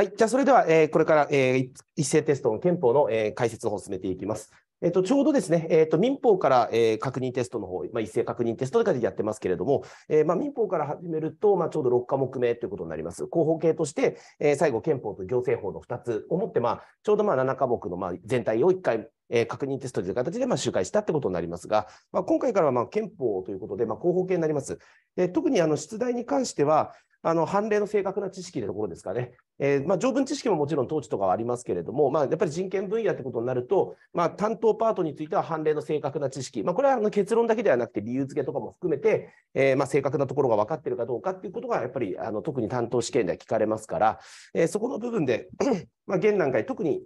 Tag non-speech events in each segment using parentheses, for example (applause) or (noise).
はい、じゃあそれでは、えー、これから、えー、一斉テストの憲法の、えー、解説の方を進めていきます。えっと、ちょうどですね、えっと、民法から、えー、確認テストの方、まあ、一斉確認テストとかでやってますけれども、えー、まあ、民法から始めると、まあ、ちょうど6科目目ということになります。広報系として、えー、最後、憲法と行政法の2つをもって、まあ、ちょうどまあ7科目のまあ全体を1回え確認テストという形で、ま周回したってことになりますが、まあ、今回からはま憲法ということで、まあ、広報系になります。で特にあの出題に関しては、あの判例の正確な知識うところですかね、えー、まあ、条文知識ももちろん統治とかはありますけれども、まあ、やっぱり人権分野ということになると、まあ、担当パートについては判例の正確な知識、まこれはあの結論だけではなくて理由付けとかも含めて、えー、ま正確なところが分かっているかどうかということがやっぱりあの特に担当試験では聞かれますから、えー、そこの部分で (clears throat) ま現段階特に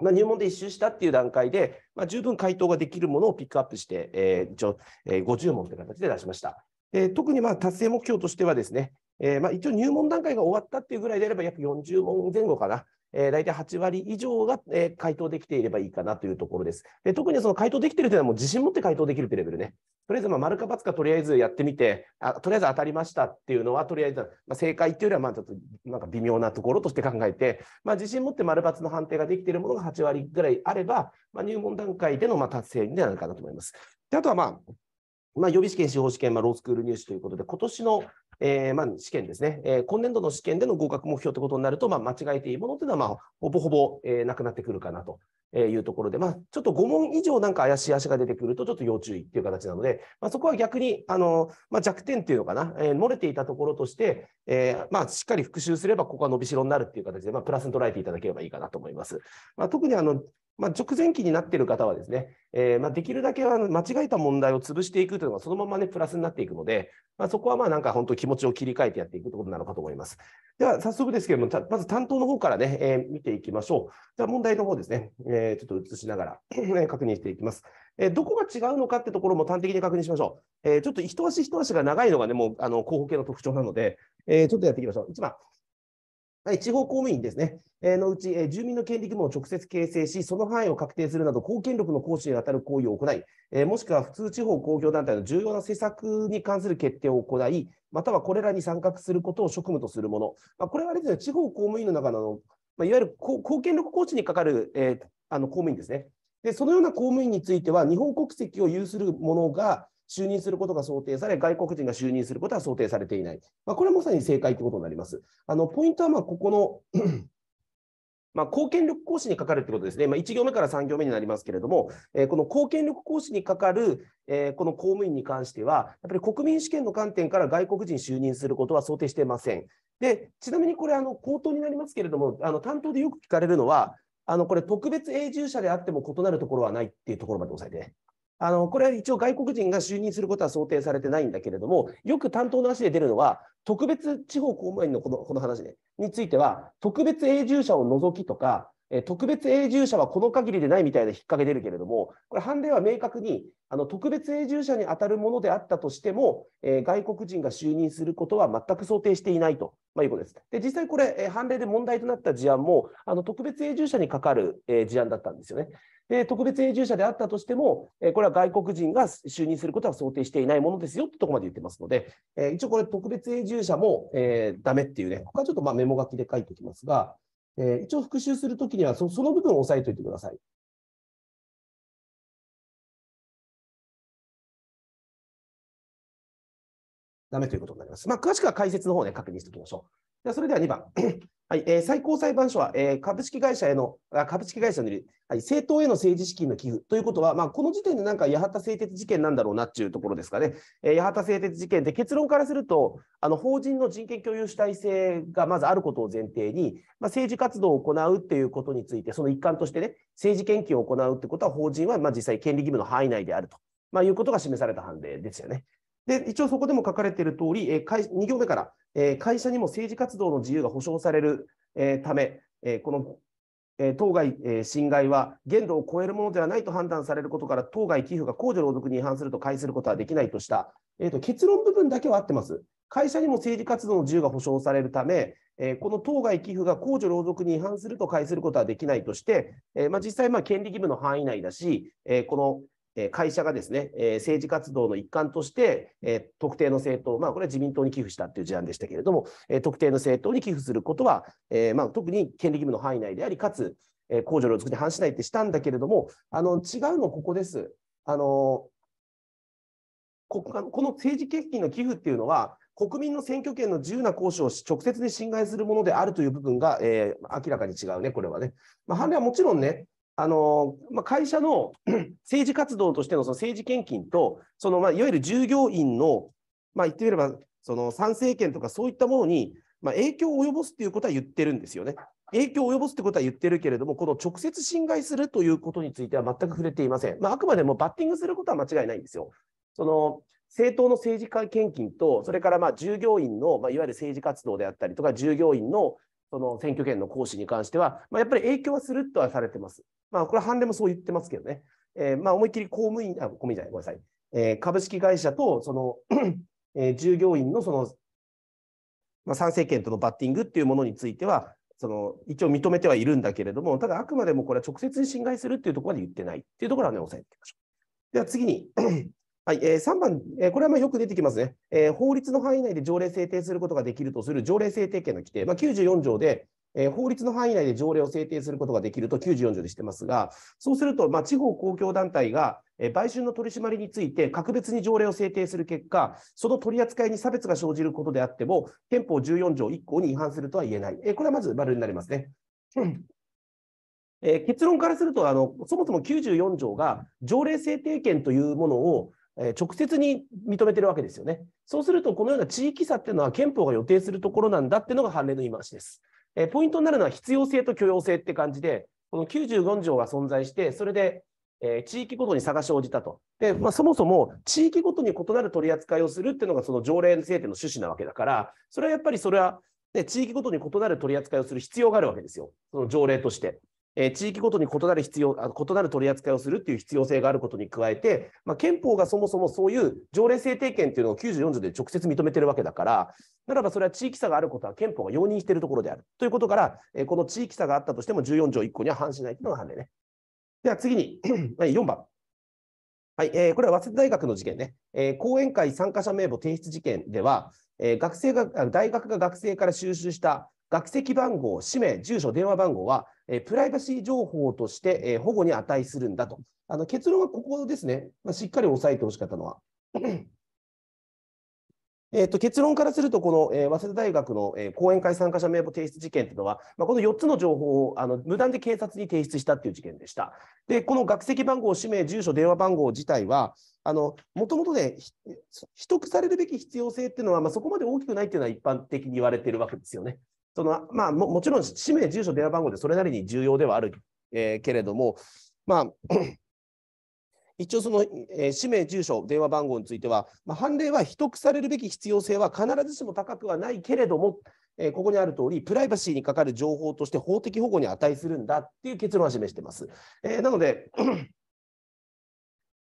まあ、入門で1周したっていう段階で、まあ、十分回答ができるものをピックアップして、えー一応えー、50問という形で出しました。えー、特にまあ達成目標としてはですね、えー、まあ、一応入門段階が終わったっていうぐらいであれば約40問前後かな。えー、大体8割以上が、えー、回答できていればいいかなというところです。で特にその回答できているというのはもう自信持って回答できるというレベルね。とりあえず、まあ、丸か×かとりあえずやってみてあ、とりあえず当たりましたっていうのは、とりあえず、まあ、正解っていうよりは、まあ、ちょっとなんか微妙なところとして考えて、まあ、自信持って丸×の判定ができているものが8割ぐらいあれば、まあ、入門段階でのまあ達成になるかなと思います。であとは、まあ、まあ、予備試験、司法試験、まあ、ロースクール入試ということで、今年の、えーまあ、試験ですね、えー、今年度の試験での合格目標ということになると、まあ、間違えていいものというのは、まあ、ほぼほぼ、えー、なくなってくるかなというところで、まあ、ちょっと5問以上なんか怪しい足が出てくると、ちょっと要注意っていう形なので、まあ、そこは逆にあの、まあ、弱点っていうのかな、えー、漏れていたところとして、えーまあ、しっかり復習すれば、ここは伸びしろになるっていう形で、まあ、プラスに捉えていただければいいかなと思います。まあ、特にあのまあ、直前期になっている方はですね、えー、まあできるだけは間違えた問題を潰していくというのがそのままね、プラスになっていくので、まあ、そこはまあなんか本当気持ちを切り替えてやっていくということなのかと思います。では、早速ですけれども、まず担当の方からね、えー、見ていきましょう。じゃあ問題の方ですね、えー、ちょっと映しながら確認していきます。えー、どこが違うのかってところも端的に確認しましょう。えー、ちょっと一足一足が長いのがね、もうあの候補系の特徴なので、えー、ちょっとやっていきましょう。1番、地方公務員ですね、のうち、住民の権利義務を直接形成し、その範囲を確定するなど、公権力の行使に当たる行為を行い、もしくは普通地方公共団体の重要な施策に関する決定を行い、またはこれらに参画することを職務とするもの、まあ、これはあれです、ね、地方公務員の中の、まあ、いわゆる公権力行使にかかる、えー、あの公務員ですねで。そのような公務員については、日本国籍を有する者が、就任することが想定され、外国人が就任することは想定されていない。まあ、これはまさに正解ということになります。あのポイントはまここの (clears throat) まあ、貢献力行使にかかるということですね、まあ、1行目から3行目になりますけれども、えー、この貢献力行使にかかる、えー、この公務員に関しては、やっぱり国民主権の観点から外国人就任することは想定していません。でちなみにこれあの、口頭になりますけれども、あの担当でよく聞かれるのは、あのこれ、特別永住者であっても異なるところはないっていうところまで押さえて。あのこれは一応外国人が就任することは想定されてないんだけれどもよく担当の足で出るのは特別地方公務員のこのこの話、ね、については特別永住者を除きとかえ特別永住者はこの限りでないみたいな引っ掛け出るけれども、これ、判例は明確にあの特別永住者に当たるものであったとしても、えー、外国人が就任することは全く想定していないと、まあ、いうことです。で実際これ、えー、判例で問題となった事案も、あの特別永住者にかかる、えー、事案だったんですよね。で特別永住者であったとしても、えこれは外国人が就任することは想定していないものですよってとこまで言ってますので、え一応これ、特別永住者も、えー、ダメっていうね、ここはちょっとまメモ書きで書いておきますが、えー、一応復習するときにはそ、その部分を押さえておいてください。ダメということになります。まあ、詳しくは解説の方で確認しておきましょう。ではそれでは2番。(clears throat) はいえー、最高裁判所は、えー、株式会社への、あ株式会社により、はい、政党への政治資金の寄付ということは、まあ、この時点でなんか八幡製鉄事件なんだろうなっていうところですかね、えー、八幡製鉄事件って結論からすると、あの法人の人権共有主体性がまずあることを前提に、まあ、政治活動を行うっていうことについて、その一環としてね、政治研究を行うってことは、法人はまあ実際、権利義務の範囲内であると、まあ、いうことが示された判例ですよね。で一応そこでも書かれている通り、えー、2行目から、え会社にも政治活動の自由が保障される、えため、えこの、え当該、え侵害は限度を超えるものではないと判断されることから、当該寄付が公序朗読に違反すると解することはできないとした、えー、と結論部分だけは合ってます。会社にも政治活動の自由が保障されるため、えこの当該寄付が公序朗読に違反すると解することはできないとして、えまあ、実際、権利義務の範囲内だし、えこの会社がですね、政治活動の一環として、特定の政党、まあ、これは自民党に寄付したという事案でしたけれども、特定の政党に寄付することは、まあ、特に権利義務の範囲内であり、かつ、公助のきに反しないってしたんだけれども、あの違うのここです。あのこの政治献金の寄付っていうのは、国民の選挙権の自由な行使を直接に侵害するものであるという部分が、えー、明らかに違うね、これはね。まあ、判例はもちろんね、あのまあ、会社の (clears throat) 政治活動としてのその政治献金と、そのまあいわゆる従業員の、まあ、言ってみればその参政権とかそういったものに、まあ、影響を及ぼすということは言ってるんですよね。影響を及ぼすということは言ってるけれども、この直接侵害するということについては全く触れていません。まあ、あくまでもバッティングすることは間違いないんですよ。その政党の政治家献金と、それからまあ従業員の、まあ、いわゆる政治活動であったりとか、従業員のその選挙権の行使に関しては、まあ、やっぱり影響はするとはされてます。まあ、これ、判例もそう言ってますけどね、えー、まあ思いっきり公務員、あ公務員じゃない、ごめんなさい、えー、株式会社とその (clears throat) えー、従業員のその、まあ、参政権とのバッティングっていうものについては、その一応認めてはいるんだけれども、ただあくまでもこれは直接に侵害するっていうところまで言ってないっていうところはね、押さえておきましょう。では次にはいえー、3番、えー、これはまあよく出てきますね、えー、法律の範囲内で条例制定することができるとする条例制定権の規定、まあ、94条で、えー、法律の範囲内で条例を制定することができると94条でしてますが、そうすると、まあ、地方公共団体が、えー、売春の取り締まりについて、格別に条例を制定する結果、その取り扱いに差別が生じることであっても、憲法14条1項に違反するとは言えない、えー、これはまず丸になりますね。えー、結論からするとあの、そもそも94条が条例制定権というものをえ直接に認めてるわけですよね。そうすると、このような地域差っていうのは憲法が予定するところなんだっていうのが判例の言い回しです。えポイントになるのは必要性と許容性って感じで、この94条が存在して、それで、え地域ごとに差が生じたと。で、まあ、そもそも地域ごとに異なる取り扱いをするっていうのがその条例制定の趣旨なわけだから、それはやっぱりそれは、ね、地域ごとに異なる取り扱いをする必要があるわけですよ。その条例として。えー、地域ごとに異なる必要あ異なる取り扱いをするという必要性があることに加えて、まあ、憲法がそもそもそういう条例制定権というのを94条で直接認めているわけだからならばそれは地域差があることは憲法が容認しているところであるということから、えー、この地域差があったとしても14条1項には反しないというのが判例ね。では次に4 (clears throat) 番。はいえー、これは早稲田大学の事件ね、えー、講演会参加者名簿提出事件では、えー、学生が大学が学生から収集した学籍番号、氏名、住所、電話番号は、えプライバシー情報として、え保護に値するんだと。あの結論はここですね、まあ、しっかり押さえてほしかったのは。えと結論からすると、この、え早稲田大学の、え講演会参加者名簿提出事件というのは、まこの4つの情報をあの無断で警察に提出したという事件でした。で、この学籍番号、氏名、住所、電話番号自体は、もともとね、取得されるべき必要性っていうのは、まそこまで大きくないっていうのは一般的に言われてるわけですよね。そのまあも、もちろん氏名、住所、電話番号でそれなりに重要ではある、えー、けれども、まあ、(clears throat) 一応その、えー、氏名、住所、電話番号については、まあ、判例は秘匿されるべき必要性は必ずしも高くはないけれども、えー、ここにある通り、プライバシーにかかる情報として法的保護に値するんだっていう結論は示しています。えー、なので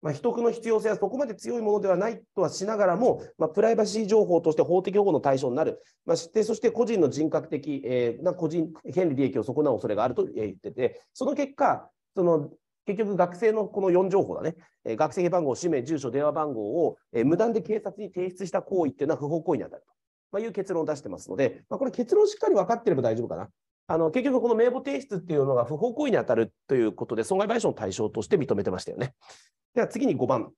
まあ、秘匿の必要性はそこまで強いものではないとはしながらも、まあ、プライバシー情報として法的保護の対象になる、まあ、てそして個人の人格的、えー、な個人権利利益を損なう恐れがあると言ってて、その結果、その結局、学生のこの4情報だね、えー、学生番号、氏名、住所、電話番号を、えー、無断で警察に提出した行為っていうのは不法行為に当たると、まあ、いう結論を出してますので、まあ、これ結論しっかり分かってれば大丈夫かな。あの結局、この名簿提出っていうのが不法行為に当たるということで、損害賠償の対象として認めてましたよね。では次に5番。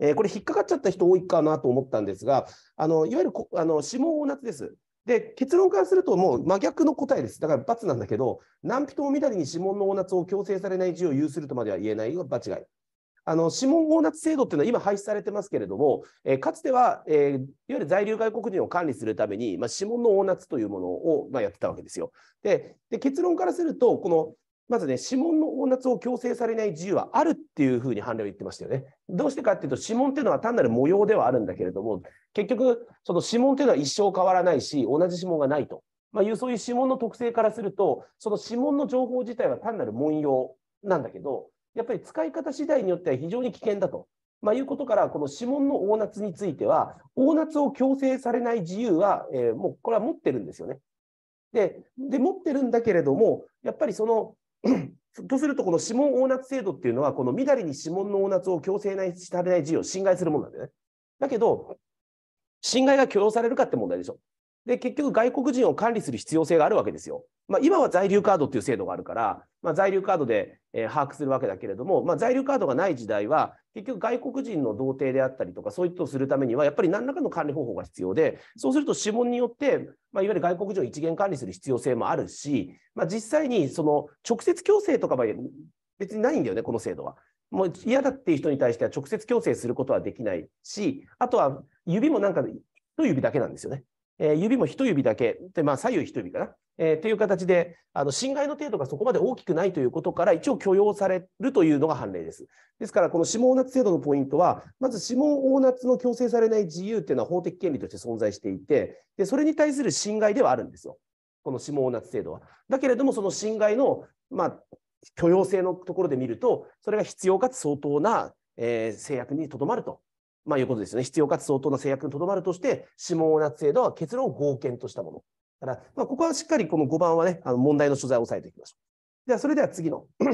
えー、これ、引っかかっちゃった人多いかなと思ったんですが、あのいわゆるあの指紋を夏です。で結論からするともう真逆の答えです。だから罰なんだけど、何人もみだりに指紋のオーナを強制されない自由を有するとまでは言えないが場違い。あの指紋強奪制度っていうのは今廃止されてますけれども、えー、かつては、えー、いわゆる在留外国人を管理するために、まあ、指紋の強奪というものを、まあ、やってたわけですよ。でで結論からするとこのまずね、指紋のナ納を強制されない自由はあるっていうふうに判例を言ってましたよね。どうしてかっていうと、指紋っていうのは単なる模様ではあるんだけれども、結局、その指紋っていうのは一生変わらないし、同じ指紋がないと。まあ、いう、そういう指紋の特性からすると、その指紋の情報自体は単なる文様なんだけど、やっぱり使い方次第によっては非常に危険だと、まあ、いうことから、この指紋の大夏については、大夏を強制されない自由は、えー、もうこれは持ってるんですよね。で、で持ってるんだけれども、やっぱりその (clears throat) とすると、この指紋大夏制度っていうのは、このみだりに指紋の大夏を強制されない自由を侵害するものなんだよね。だけど、侵害が許容されるかって問題でしょ。で、結局、外国人を管理する必要性があるわけですよ。まあ、今は在留カードっていう制度があるから、まあ、在留カードで、えー、把握するわけだけれども、まあ、在留カードがない時代は結局外国人の童貞であったりとかそういったをするためにはやっぱり何らかの管理方法が必要でそうすると指紋によって、まあ、いわゆる外国人を一元管理する必要性もあるし、まあ、実際にその直接強制とかは別にないんだよねこの制度は。もう嫌だっていう人に対しては直接強制することはできないしあとは指もなんか1指だけなんですよね。えー、指も1指だけで、まあ、左右1指かな。えー、という形であの侵害の程度がそこまで大きくないということから一応許容されるというのが判例です。ですからこの指紋押圧制度のポイントはまず指紋押圧の強制されない自由というのは法的権利として存在していてでそれに対する侵害ではあるんですよこの指紋押圧制度は。だけれどもその侵害の、まあ、許容性のところで見るとそれが必要かつ相当な、えー、制約にとどまると。まあ、いうことですね必要かつ相当な制約にとどまるとして、指紋をな制度は結論を合憲としたものから、まあ、ここはしっかりこの5番はね、あの問題の所在を押さえていきましょう。では、それでは次の。(clears throat)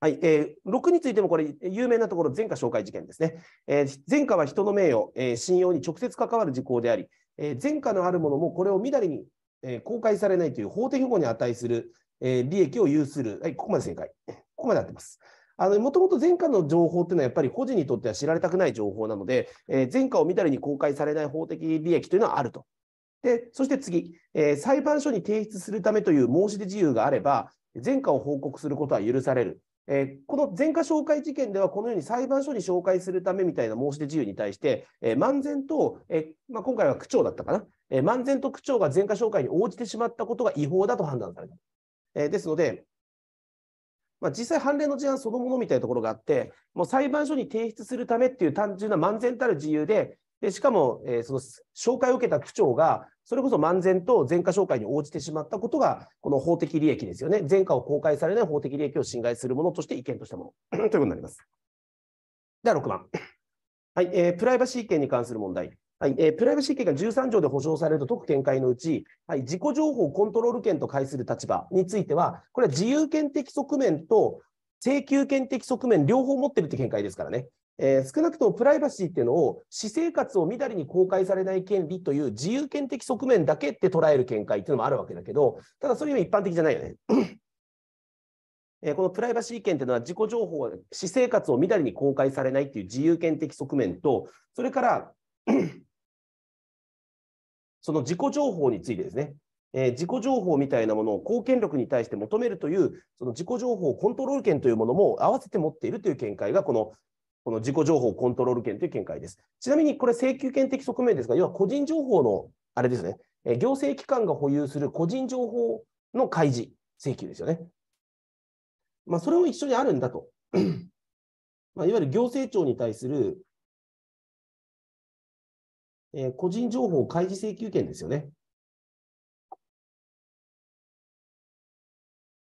はいえー、6についてもこれ、有名なところ、前科紹介事件ですね。えー、前科は人の名誉、えー、信用に直接関わる事項であり、えー、前科のあるものもこれをみだりに、えー、公開されないという法的保護に値する、えー、利益を有する、はい、ここまで正解、ここまで合ってます。もともと前科の情報というのはやっぱり個人にとっては知られたくない情報なので、えー、前科をみだりに公開されない法的利益というのはあるとでそして次、えー、裁判所に提出するためという申し出自由があれば、前科を報告することは許される。えー、この前科紹介事件では、このように裁判所に紹介するためみたいな申し出自由に対して、えー、漫然と、えまあ、今回は区長だったかな、えー、漫然と区長が前科紹介に応じてしまったことが違法だと判断された。えですので、まあ、実際、判例の事案そのものみたいなところがあって、もう裁判所に提出するためっていう単純な漫然たる自由で、でしかも、えー、その紹介を受けた区長が、それこそ漫然と前科紹介に応じてしまったことが、この法的利益ですよね。前科を公開されない法的利益を侵害するものとして意見としたものということになります。では6番。はいえー、プライバシー権に関する問題。はいえー、プライバシー権が13条で保障されるとく見解のうち、はい、自己情報コントロール権と介する立場については、これは自由権的側面と請求権的側面、両方持ってるって見解ですからね。えー、少なくともプライバシーっていうのを私生活をみだりに公開されない権利という自由権的側面だけって捉える見解っていうのもあるわけだけどただそれは一般的じゃないよね。えこのプライバシー権というのは自己情報、私生活をみだりに公開されないという自由権的側面と、それから (clears throat) その自己情報についてですね、えー、自己情報みたいなものを公権力に対して求めるという、その自己情報コントロール権というものも合わせて持っているという見解が、このこの自己情報コントロール権という見解です。ちなみにこれ請求権的側面ですが、要は個人情報の、あれですね、行政機関が保有する個人情報の開示請求ですよね。まあ、それも一緒にあるんだと。(clears throat) まあ、いわゆる行政庁に対する、えー、個人情報開示請求権ですよね。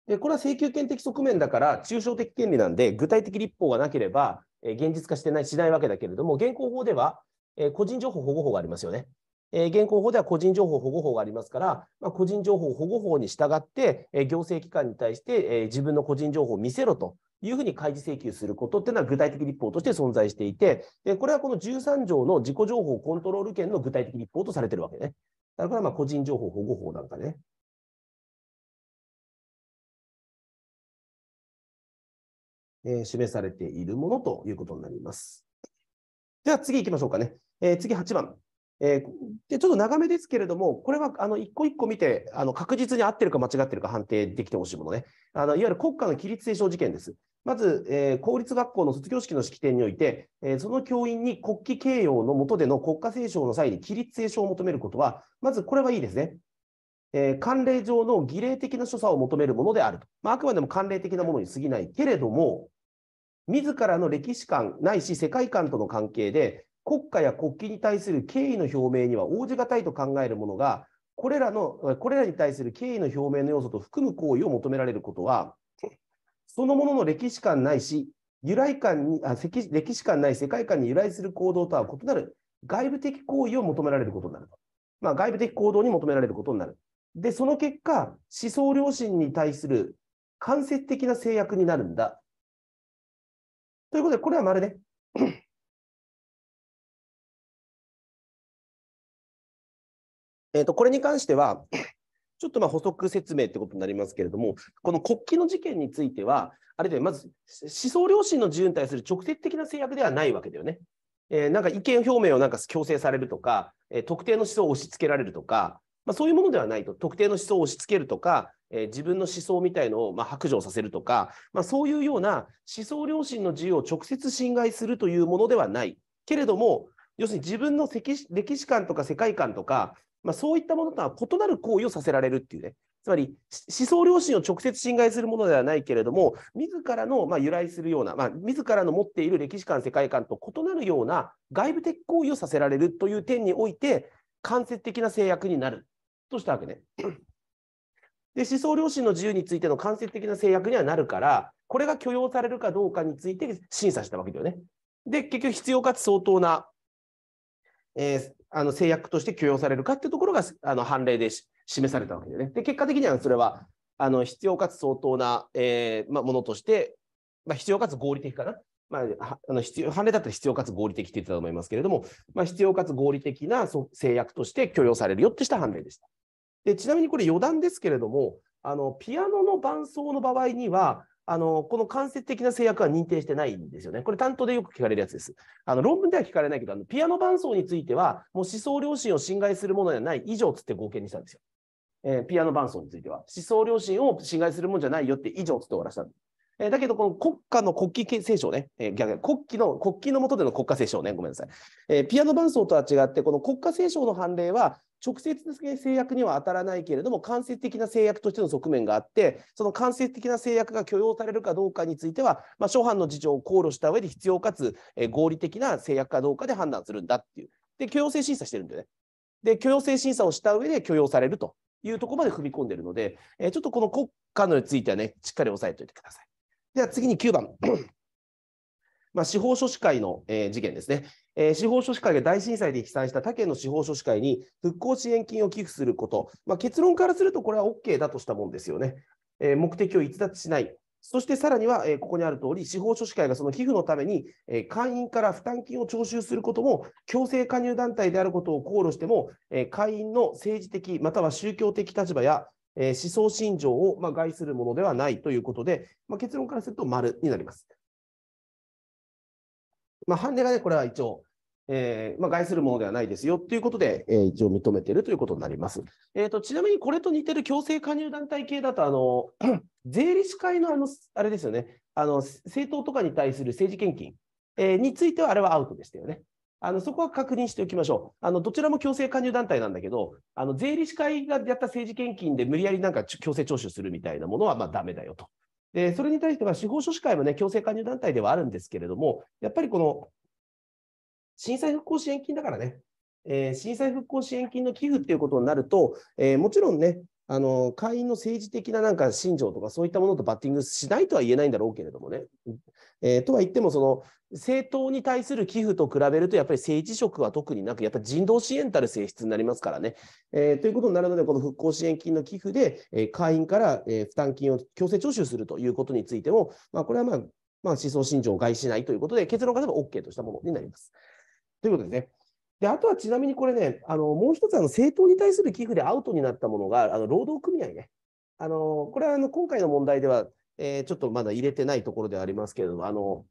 でこれは請求権的側面だから、抽象的権利なんで、具体的立法がなければ、え現実化してない、しないわけだけれども、現行法では、え個人情報保護法がありますよね。え現行法では個人情報保護法がありますから、まあ、個人情報保護法に従って、え行政機関に対して、え自分の個人情報を見せろというふうに開示請求することっていうのは具体的立法として存在していて、でこれはこの13条の自己情報コントロール権の具体的立法とされてるわけね。だからまあ個人情報保護法なんかね。え示されているものということになります。では次行きましょうかね。え次8番。えでちょっと長めですけれども、これはあの一個一個見て、あの確実に合ってるか間違ってるか判定できてほしいものねあの、いわゆる国家の規律性証事件です。まず、えー、公立学校の卒業式の式典において、えー、その教員に国旗掲揚の下での国家斉唱の際に規律斉唱を求めることは、まずこれはいいですね。えー、慣例上の儀礼的な所作を求めるものであると。まあ、あくまでも慣例的なものに過ぎないけれども、自らの歴史観ないし世界観との関係で国家や国旗に対する敬意の表明には応じがたいと考えるものがこれらのこれらに対する敬意の表明の要素と含む行為を求められることはそのものの歴史観ないし由来観にあ歴史観ない世界観に由来する行動とは異なる外部的行為を求められることになると、まあ、外部的行動に求められることになるでその結果思想良心に対する間接的な制約になるんだということで、これはまるで (coughs) えと、これに関しては (coughs) ちょっとま補足説明ってことになりますけれども、この国旗の事件については、あれでまず思想良心の自由に対する直接的な制約ではないわけだよね。えー、なんか意見表明をなんか強制されるとか、えー、特定の思想を押し付けられるとか、まあ、そういうものではないと、特定の思想を押し付けるとか、えー、自分の思想みたいのをまあ白状させるとか、まあ、そういうような思想良心の自由を直接侵害するというものではないけれども、要するに自分の歴史観とか世界観とか、まあ、そういったものとは異なる行為をさせられるっていうね、つまり思想良心を直接侵害するものではないけれども、自らのま由来するような、まあ、自らの持っている歴史観、世界観と異なるような外部的行為をさせられるという点において、間接的な制約になるとしたわけね。で思想良心の自由についての間接的な制約にはなるからこれが許容されるかどうかについて審査したわけだよね。で結局必要かつ相当な、えー、あの制約として許容されるかっていうところがあの判例で示されたわけだよね。で結果的にはそれはあの必要かつ相当な、えーまものとして、ま必要かつ合理的かな。まあ、あの必要判例だったら必要かつ合理的って言ってたと思いますけれども、まあ、必要かつ合理的な制約として許容されるよってした判例でした。でちなみにこれ余談ですけれどもあのピアノの伴奏の場合にはあのこの間接的な制約は認定してないんですよね。これ担当でよく聞かれるやつです。あの論文では聞かれないけどあのピアノ伴奏についてはもう思想良心を侵害するものではない以上つって合計にしたんですよ。えー、ピアノ伴奏については思想良心を侵害するものじゃないよって以上つって終わらせたんです。えー、だけど、この国家の国旗聖書ね、えー、逆国旗の、国旗の下での国家聖書ね、ごめんなさい。えー、ピアノ伴奏とは違って、この国家聖書の判例は、直接的制約には当たらないけれども間接的な制約としての側面があってその間接的な制約が許容されるかどうかについては、まあ、諸般の事情を考慮した上で必要かつ、え合理的な制約かどうかで判断するんだっていうで許容性審査してるんでねで許容性審査をした上で許容されるというとこまで踏み込んでいるので、えちょっとこの国家のについてはねしっかり押さえておいてください。では次に9番まあ、司法書士会の、えー、事件ですね、えー、司法書士会が大震災で被災した他県の司法書士会に復興支援金を寄付すること、まあ、結論からするとこれは OK だとしたもんですよね。えー、目的を逸脱しない、そしてさらには、えここにある通り、司法書士会がその寄付のために、え会員から負担金を徴収することも、強制加入団体であることを考慮しても、え会員の政治的または宗教的立場や、え思想信条を、ま害するものではないということで、まあ、結論からすると丸になります。まあ、ハンデがね、これは一応、えーまあ、害するものではないですよということで、えー、一応認めているということになります。えーと、ちなみにこれと似てる強制加入団体系だと、あの (clears throat) 税理士会のあのあれですよねあの、政党とかに対する政治献金、えー、についてはあれはアウトでしたよね。あのそこは確認しておきましょうあの。どちらも強制加入団体なんだけど、あの税理士会がやった政治献金で無理やりなんか強制徴収するみたいなものはまめだよとで、それに対しては司法書士会もね、強制加入団体ではあるんですけれども、やっぱりこの震災復興支援金だからね、えー、震災復興支援金の寄付っていうことになると、えー、もちろんね、あの会員の政治的ななんか信条とかそういったものとバッティングしないとは言えないんだろうけれどもね。えー、とは言ってもその政党に対する寄付と比べるとやっぱり政治色は特になくやっぱり人道支援たる性質になりますからね。えー、ということになるのでこの復興支援金の寄付で、えー、会員から、えー、負担金を強制徴収するということについても、まあ、これは、まあ、まあ思想信条を害しないということで結論から言えば OK としたものになります。ということですね。であとはちなみにこれね、あのもう一つあの、政党に対する寄付でアウトになったものが、あの労働組合ね。あのこれはあの今回の問題では、えー、ちょっとまだ入れてないところではありますけれども、あの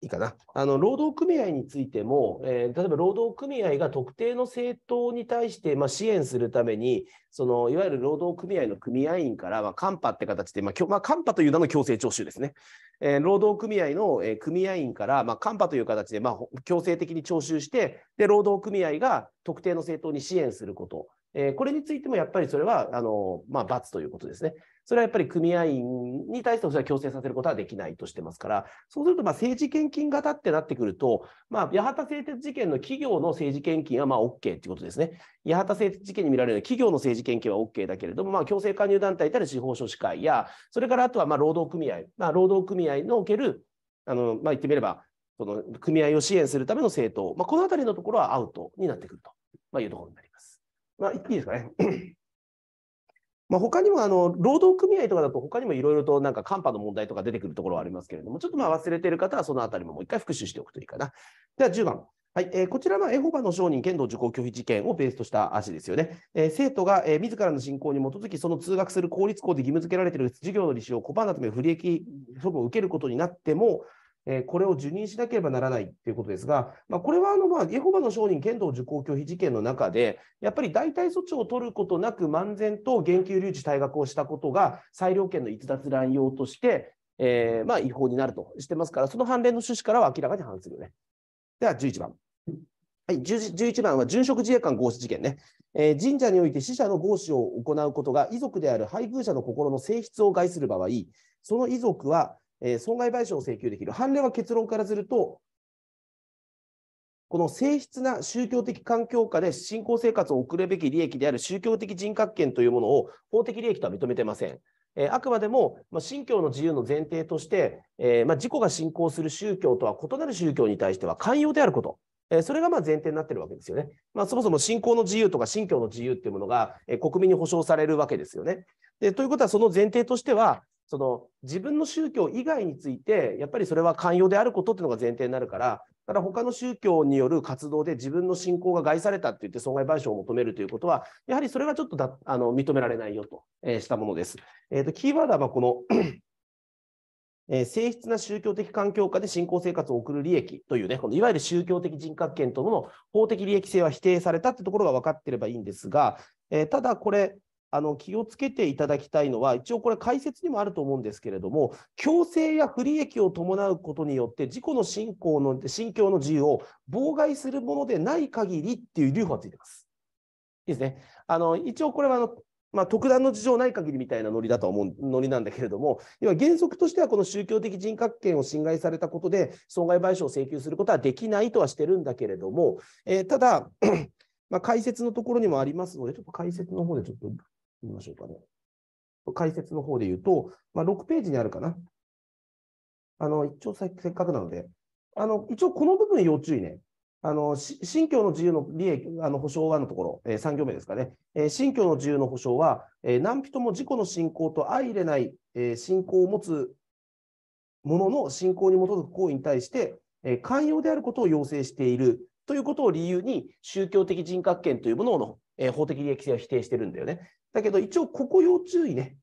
いいかなあの労働組合についても、えー、例えば労働組合が特定の政党に対して、まあ、支援するためにそのいわゆる労働組合の組合員から、まあ、カンパって形で、まあまあ、カンパという名の強制徴収ですね、えー、労働組合の、えー、組合員から、まあ、カンパという形で、まあ、強制的に徴収してで労働組合が特定の政党に支援すること、えー、これについてもやっぱりそれはあの、まあ、罰ということですね。それはやっぱり組合員に対してそれは強制させることはできないとしてますから、そうするとま政治献金型ってなってくると、まあ、八幡製鉄事件の企業の政治献金はま OK っていうことですね。八幡製鉄事件に見られる企業の政治献金は OK だけれども、まあ、強制加入団体たる司法書士会や、それからあとはま労働組合、まあ、労働組合のおける、あのまあ、言ってみれば、その組合を支援するための政党、まあ、このあたりのところはアウトになってくると、まいうところになります。まあ、いいですかね。まあ、他にもあの労働組合とかだと他にもいろいろとなんか寒波の問題とか出てくるところはありますけれども、ちょっとまあ忘れてる方はそのあたりももう一回復習しておくといいかな。では10番。はいえー、こちらはエホバの証人剣道受講拒否事件をベースとした足ですよね。えー、生徒が、えー、自らの信仰に基づき、その通学する公立校で義務付けられている授業の利子を拒んだため、不利益処分を受けることになっても、えこれを受任しなければならないということですが、まあ、これはあの、まあ、エホバの証人剣道受講拒否事件の中で、やっぱり代替措置を取ることなく、漫然と減給留置退学をしたことが、裁量権の逸脱乱用として、えー、まあ、違法になるとしてますから、その判例の趣旨からは明らかに反するよね。では、11番。はい、11番は、殉職自衛官合死事件ね、えー、神社において死者の合祀を行うことが、遺族である配偶者の心の性質を害する場合、その遺族は、えー、損害賠償を請求できる。判例は結論からすると、この正質な宗教的環境下で信仰生活を送るべき利益である宗教的人格権というものを法的利益とは認めてません。えー、あくまでも、まあ、信教の自由の前提として、えー、まあ、自己が信仰する宗教とは異なる宗教に対しては寛容であること。えー、それがま前提になってるわけですよね。まあ、そもそも信仰の自由とか信教の自由っていうものが、え国民に保障されるわけですよね。でということは、その前提としては、その自分の宗教以外についてやっぱりそれは寛容であることっていうのが前提になるからだから他の宗教による活動で自分の信仰が害されたって言って損害賠償を求めるということはやはりそれはちょっとだあの認められないよと、えー、したものです。えーと、キーワードはこの (clears throat) えー、性質な宗教的環境下で信仰生活を送る利益というね、このいわゆる宗教的人格権との法的利益性は否定されたってところが分かってればいいんですが、えー、ただこれ、あの気をつけていただきたいのは、一応これ、解説にもあると思うんですけれども、強制や不利益を伴うことによって、自己の信仰の、信教の自由を妨害するものでない限りっていう留保がついてます。いいですね。あの一応これはあのまあ、特段の事情ない限りみたいなノリだと思うノリなんだけれども、要は原則としてはこの宗教的人格権を侵害されたことで、損害賠償を請求することはできないとはしてるんだけれども、えー、ただ、(clears throat) まあ、解説のところにもありますので、ちょっと解説の方でちょっと見ましょうかね。解説の方で言うと、まあ、6ページにあるかな。あの、一応せっかくなので、あの、一応この部分要注意ね。あの、信教の自由の利益、あの、保障はのところ、えー、3行目ですかね。えー、信教の自由の保障は、えー、何人も自己の信仰と相入れない、えー、信仰を持つ者の信仰に基づく行為に対して、えー、寛容であることを要請しているということを理由に、宗教的人格権というものの、えー、法的利益性を否定してるんだよね。だけど、一応、ここ要注意ね。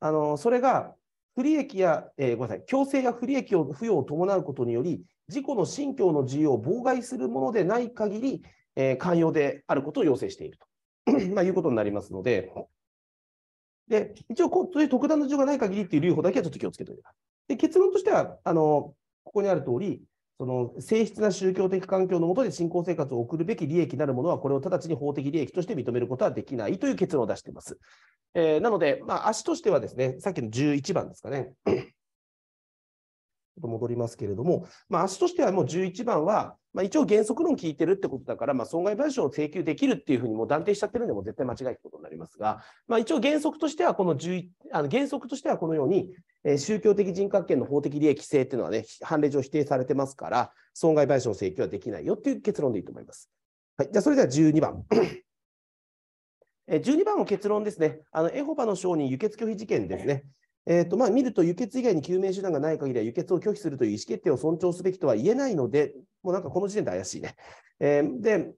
あのそれが不利益や、えー、ごめんなさい、強制や不利益を付与を伴うことにより、自己の信教の自由を妨害するものでない限り、えー、寛容であることを要請していると (clears throat) まあ、いうことになりますので、で一応こう、そういう特段の事情がない限りっていう留保だけはちょっと気をつけておいてください。で結論としてはあの、ここにある通り、その性質な宗教的環境の下で信仰生活を送るべき利益なるものは、これを直ちに法的利益として認めることはできないという結論を出しています。えー、なので、まあ、足としてはですね、さっきの11番ですかね。と戻りますけれども、まあ、足としてはもう11番は、まあ、一応原則論聞いてるってことだから、まあ、損害賠償を請求できるっていうふうにもう断定しちゃってるんで、もう絶対間違いってことになりますが、まあ、一応原則としては、この11、あの原則としてはこのように、えー、宗教的人格権の法的利益性っていうのはね、判例上否定されてますから、損害賠償請求はできないよっていう結論でいいと思います。はい、じゃあ、それでは12番。12番の結論ですね、あのエホバの証人輸血拒否事件ですね、えーとまあ、見ると輸血以外に救命手段がない限りは輸血を拒否するという意思決定を尊重すべきとは言えないので、もうなんかこの時点で怪しいね。えー、で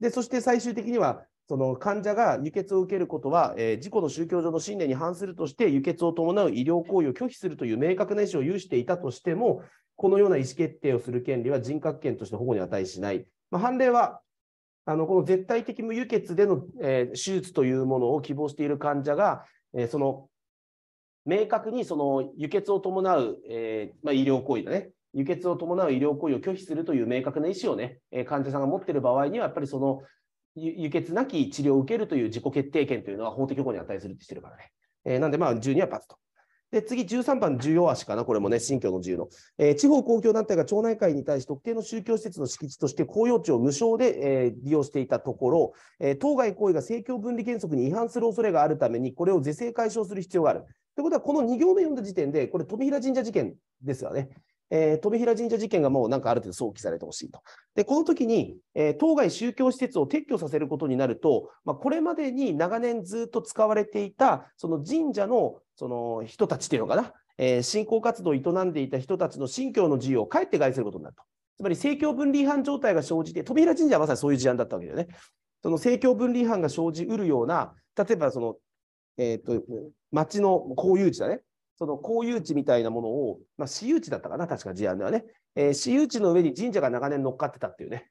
で、そして最終的には、その患者が輸血を受けることは、えー、自己の宗教上の信念に反するとして、輸血を伴う医療行為を拒否するという明確な意思を有していたとしても、このような意思決定をする権利は人格権として保護に値しない。まあ、判例はあのこの絶対的無輸血での、えー、手術というものを希望している患者が、えー、その明確にその輸血を伴う、えー、まあ、医療行為だね、輸血を伴う医療行為を拒否するという明確な意思をね、え患者さんが持っている場合には、やっぱりその輸血なき治療を受けるという自己決定権というのは法的保護に値するってしてるからね。えー、なんで、まあ、12は×と。で、次、13番、重要足かな、これもね、信教の自由の。えー、地方公共団体が町内会に対し、特定の宗教施設の敷地として公用地を無償で、えー、利用していたところ、え当該行為が政教分離原則に違反する恐れがあるために、これを是正解消する必要がある。ということは、この2行目読んだ時点で、これ、富平神社事件ですよね。えー、富平神社事件がもうなんかある程度想起されてほしいと。で、この時に、えー、当該宗教施設を撤去させることになると、まあ、これまでに長年ずっと使われていた、その神社のその人たちっていうのかな、えー、信仰活動を営んでいた人たちの信教の自由をかえって害することになると。つまり、政教分離違反状態が生じて、富平神社はまさにそういう事案だったわけだよね。その政教分離違反が生じうるような、例えばそのえっ、ー、と、町の公有地だね。その公有地みたいなものを、まあ、私有地だったかな、確か事案ではね、えー、私有地の上に神社が長年乗っかってたっていうね。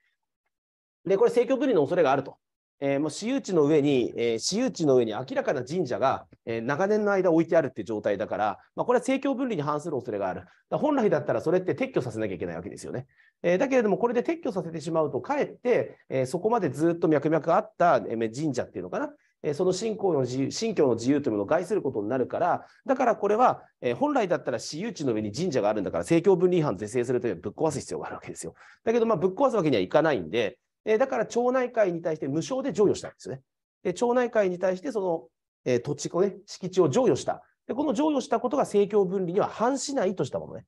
で、これ、政教分離の恐れがあると。えー、もう私有地の上に、えー、私有地の上に明らかな神社が、えー、長年の間置いてあるっていう状態だから、まあ、これは政教分離に反する恐れがある。本来だったらそれって撤去させなきゃいけないわけですよね。えー、だけれども、これで撤去させてしまうと、かえって、えそこまでずっと脈々あった、え神社っていうのかな、その信仰の自由、信教の自由というものを害することになるから、だからこれは、え本来だったら私有地の上に神社があるんだから、政教分離違反是正するというぶっ壊す必要があるわけですよ。だけど、まあ、ぶっ壊すわけにはいかないんで、えだから町内会に対して無償で譲与したんですね。で町内会に対してその、え土地をね、敷地を譲与した。で、この譲与したことが政教分離には反しないとしたものね。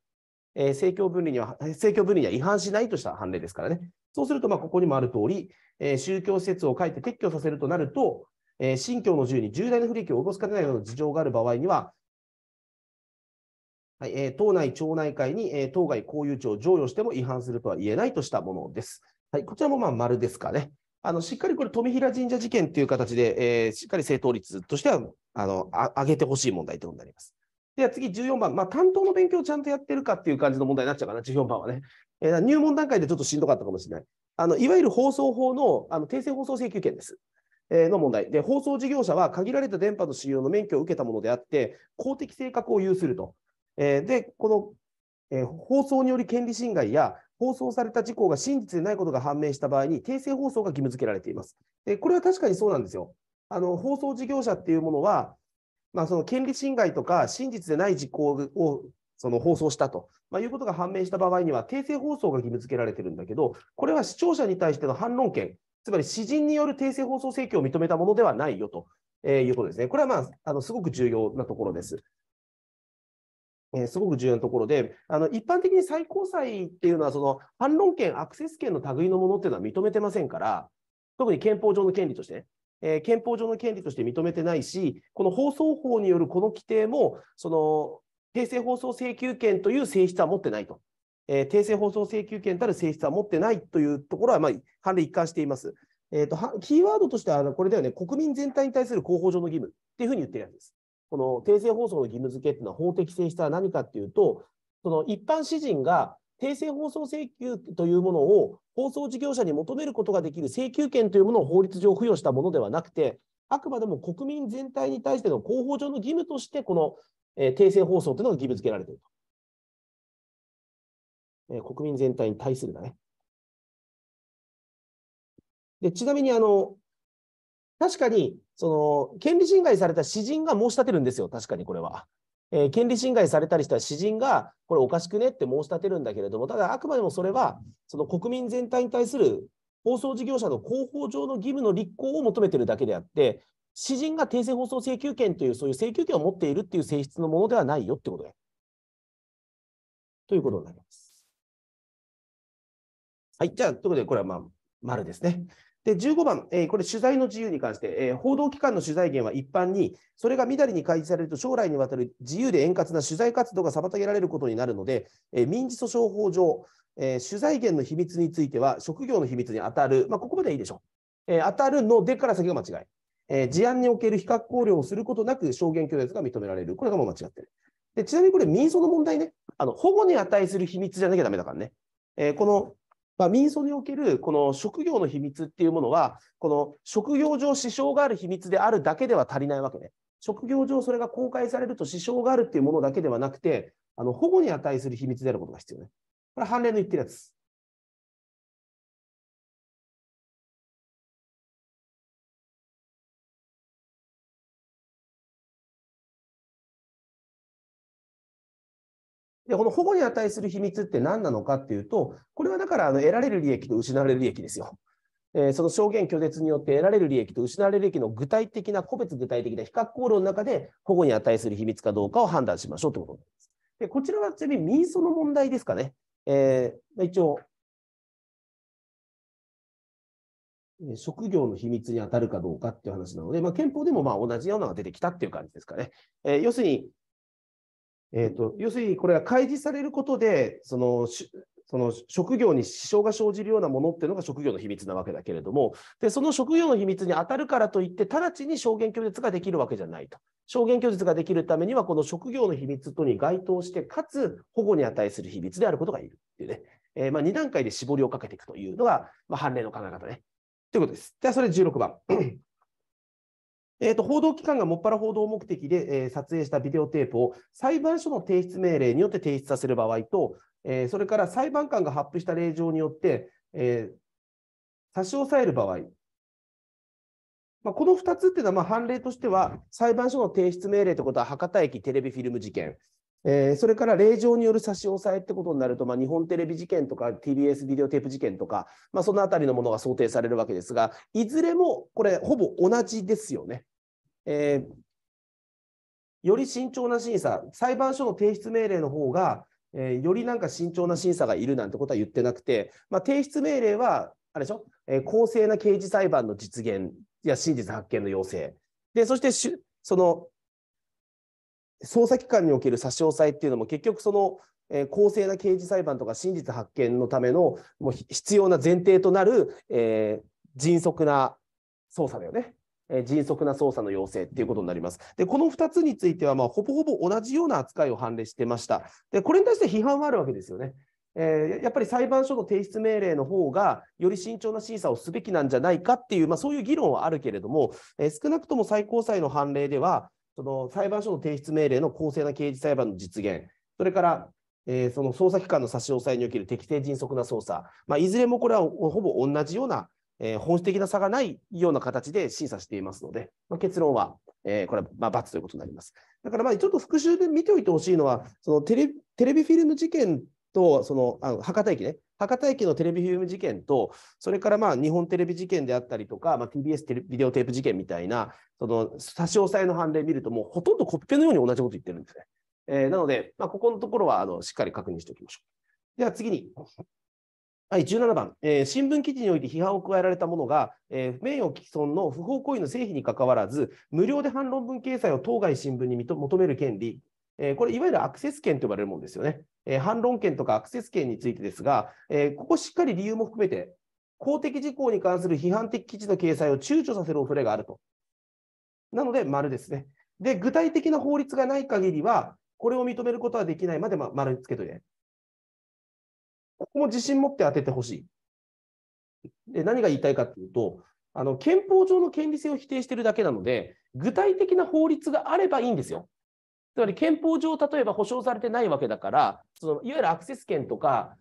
えー、政教分離には、政教分離には違反しないとした判例ですからね。そうすると、まあ、ここにもある通り、えー、宗教施設を書いて撤去させるとなると、えー、信教の自由に重大な不利益を及ぼすかねないような事情がある場合には、はいえー、党内町内会に、えー、当該公有地を譲与しても違反するとは言えないとしたものです。はい、こちらもまあ丸ですかね。あのしっかりこれ、富平神社事件という形で、えー、しっかり正当率としてはあのあ上げてほしい問題ということになります。では次、14番、まあ、担当の勉強をちゃんとやってるかっていう感じの問題になっちゃうかな、14番はね。えー、入門段階でちょっとしんどかったかもしれない。あのいわゆる放送法のあの訂正放送請求権です。の問題で放送事業者は限られた電波の使用の免許を受けたものであって公的性格を有すると、えー、でこの、えー、放送により権利侵害や放送された事項が真実でないことが判明した場合に訂正放送が義務付けられています。でこれは確かにそうなんですよ。あの放送事業者っていうものは、まあ、その権利侵害とか真実でない事項をその放送したと、まあ、いうことが判明した場合には訂正放送が義務付けられてるんだけどこれは視聴者に対しての反論権つまり詩人による訂正放送請求を認めたものではないよと、えー、いうことですね。これは、まあ、あのすごく重要なところです。えー、すごく重要なところで、あの一般的に最高裁っていうのは、その反論権、アクセス権の類のものっていうのは認めてませんから、特に憲法上の権利として、ね、えー、憲法上の権利として認めてないし、この放送法によるこの規定も、その訂正放送請求権という性質は持ってないとえー、訂正放送請求権たる性質は持ってないというところは、まあ、判例一貫しています。えーと、キーワードとしては、これだよね、国民全体に対する広報上の義務っていうふうに言ってるやつです。この訂正放送の義務付けっていうのは法的性質は何かっていうと、その一般市人が訂正放送請求というものを放送事業者に求めることができる請求権というものを法律上付与したものではなくて、あくまでも国民全体に対しての広報上の義務として、この、えー、訂正放送というのが義務付けられていると。えー、国民全体に対するだね。でちなみにあの、確かにその権利侵害された詩人が申し立てるんですよ、確かにこれは。えー、権利侵害されたりした詩人が、これおかしくねって申し立てるんだけれども、ただあくまでもそれは、その国民全体に対する放送事業者の広報上の義務の立候を求めてるだけであって、詩人が訂正放送請求権という、そういう請求権を持っているっていう性質のものではないよってことで。ということになります。はい、じゃあ、ということで、これはまあ、丸ですね。で15番、えー、これ、取材の自由に関して、えー、報道機関の取材源は一般に、それがみだりに開示されると、将来にわたる自由で円滑な取材活動が妨げられることになるので、えー、民事訴訟法上、え取材源の秘密については、職業の秘密に当たる、まあ、ここまでいいでしょう、え当たるのでから先が間違い、え事案における比較考慮をすることなく、証言拒絶が認められる、これがもう間違ってる。でちなみにこれ、民訴の問題ね、あの保護に値する秘密じゃなきゃだめだからね。えこのまあ、民訴におけるこの職業の秘密っていうものは、この職業上支障がある秘密であるだけでは足りないわけね。職業上それが公開されると支障があるっていうものだけではなくて、あの保護に値する秘密であることが必要ね。これ、判例の言ってるやつ。で、この保護に値する秘密って何なのかっていうと、これはだからあの得られる利益と失われる利益ですよ。えー、その証言拒絶によって得られる利益と失われる利益の具体的な、個別具体的な比較考論の中で、保護に値する秘密かどうかを判断しましょうということです。で、こちらはちなみに民訴の問題ですかね。えー、一応、職業の秘密に当たるかどうかっていう話なので、まあ、憲法でもまあ同じようなのが出てきたっていう感じですかね。えー、要するに、えーと、要するにこれは開示されることでそのその職業に支障が生じるようなものっていうのが職業の秘密なわけだけれどもでその職業の秘密に当たるからといって直ちに証言拒絶ができるわけじゃないと。証言拒絶ができるためにはこの職業の秘密とに該当してかつ保護に値する秘密であることがいるっていうね、えー、まあ、2段階で絞りをかけていくというのが、まあ、判例の考え方ね。ということです。ではそれ16番。えーと、報道機関がもっぱら報道目的で、えー、撮影したビデオテープを裁判所の提出命令によって提出させる場合と、えー、それから裁判官が発布した令状によって、えー、差し押さえる場合、まあ、この2つっていうのはまあ判例としては、裁判所の提出命令ということは博多駅テレビフィルム事件、えー、それから令状による差し押さえってことになると、まあ、日本テレビ事件とか TBS ビデオテープ事件とか、まあ、そのあたりのものが想定されるわけですが、いずれもこれ、ほぼ同じですよね。えー、より慎重な審査、裁判所の提出命令の方が、えー、よりなんか慎重な審査がいるなんてことは言ってなくて、まあ、提出命令は、あれでしょ、えー、公正な刑事裁判の実現や真実発見の要請、でそしてしその捜査機関における差し押さえっていうのも、結局、その、えー、公正な刑事裁判とか真実発見のためのもう必要な前提となる、えー、迅速な捜査だよね。え迅速な捜査の要請ということになります。で、この2つについては、まあ、ほぼほぼ同じような扱いを判例してました。で、これに対して批判はあるわけですよね。えー、やっぱり裁判所の提出命令の方がより慎重な審査をすべきなんじゃないかっていう、まあ、そういう議論はあるけれども、えー、少なくとも最高裁の判例ではその裁判所の提出命令の公正な刑事裁判の実現それから、えー、その捜査機関の差し押さえにおける適正迅速な捜査、まあ、いずれもこれはほぼ同じようなえー、本質的な差がないような形で審査していますので、まあ、結論は、えー、これは、まあ、ということになります。だからまあちょっと復習で見ておいてほしいのは、そのテレテレビフィルム事件とそのあの博多駅ね、博多駅のテレビフィルム事件と、それからまあ日本テレビ事件であったりとか、まあ、TBS テレビデオテープ事件みたいな、その差し押さえの判例見ると、もうほとんどコピペのように同じこと言ってるんですね。えー、なので、まあ、ここのところはあのしっかり確認しておきましょう。では次に、はい、17番、えー、新聞記事において批判を加えられたものが、えー、不名誉毀損の不法行為の成否にかかわらず、無料で反論文掲載を当該新聞に求める権利、えー、これ、いわゆるアクセス権と呼ばれるものですよね。え反論権とかアクセス権についてですが、えここしっかり理由も含めて、公的事項に関する批判的記事の掲載を躊躇させる恐れがあると。なので、丸ですね。で、具体的な法律がない限りは、これを認めることはできないまで、丸につけといて。ここも自信持って当ててほしい。で何が言いたいかというと、あの憲法上の権利性を否定しているだけなので、具体的な法律があればいいんですよ。つまり憲法上、例えば保障されてないわけだから、そのいわゆるアクセス権とか、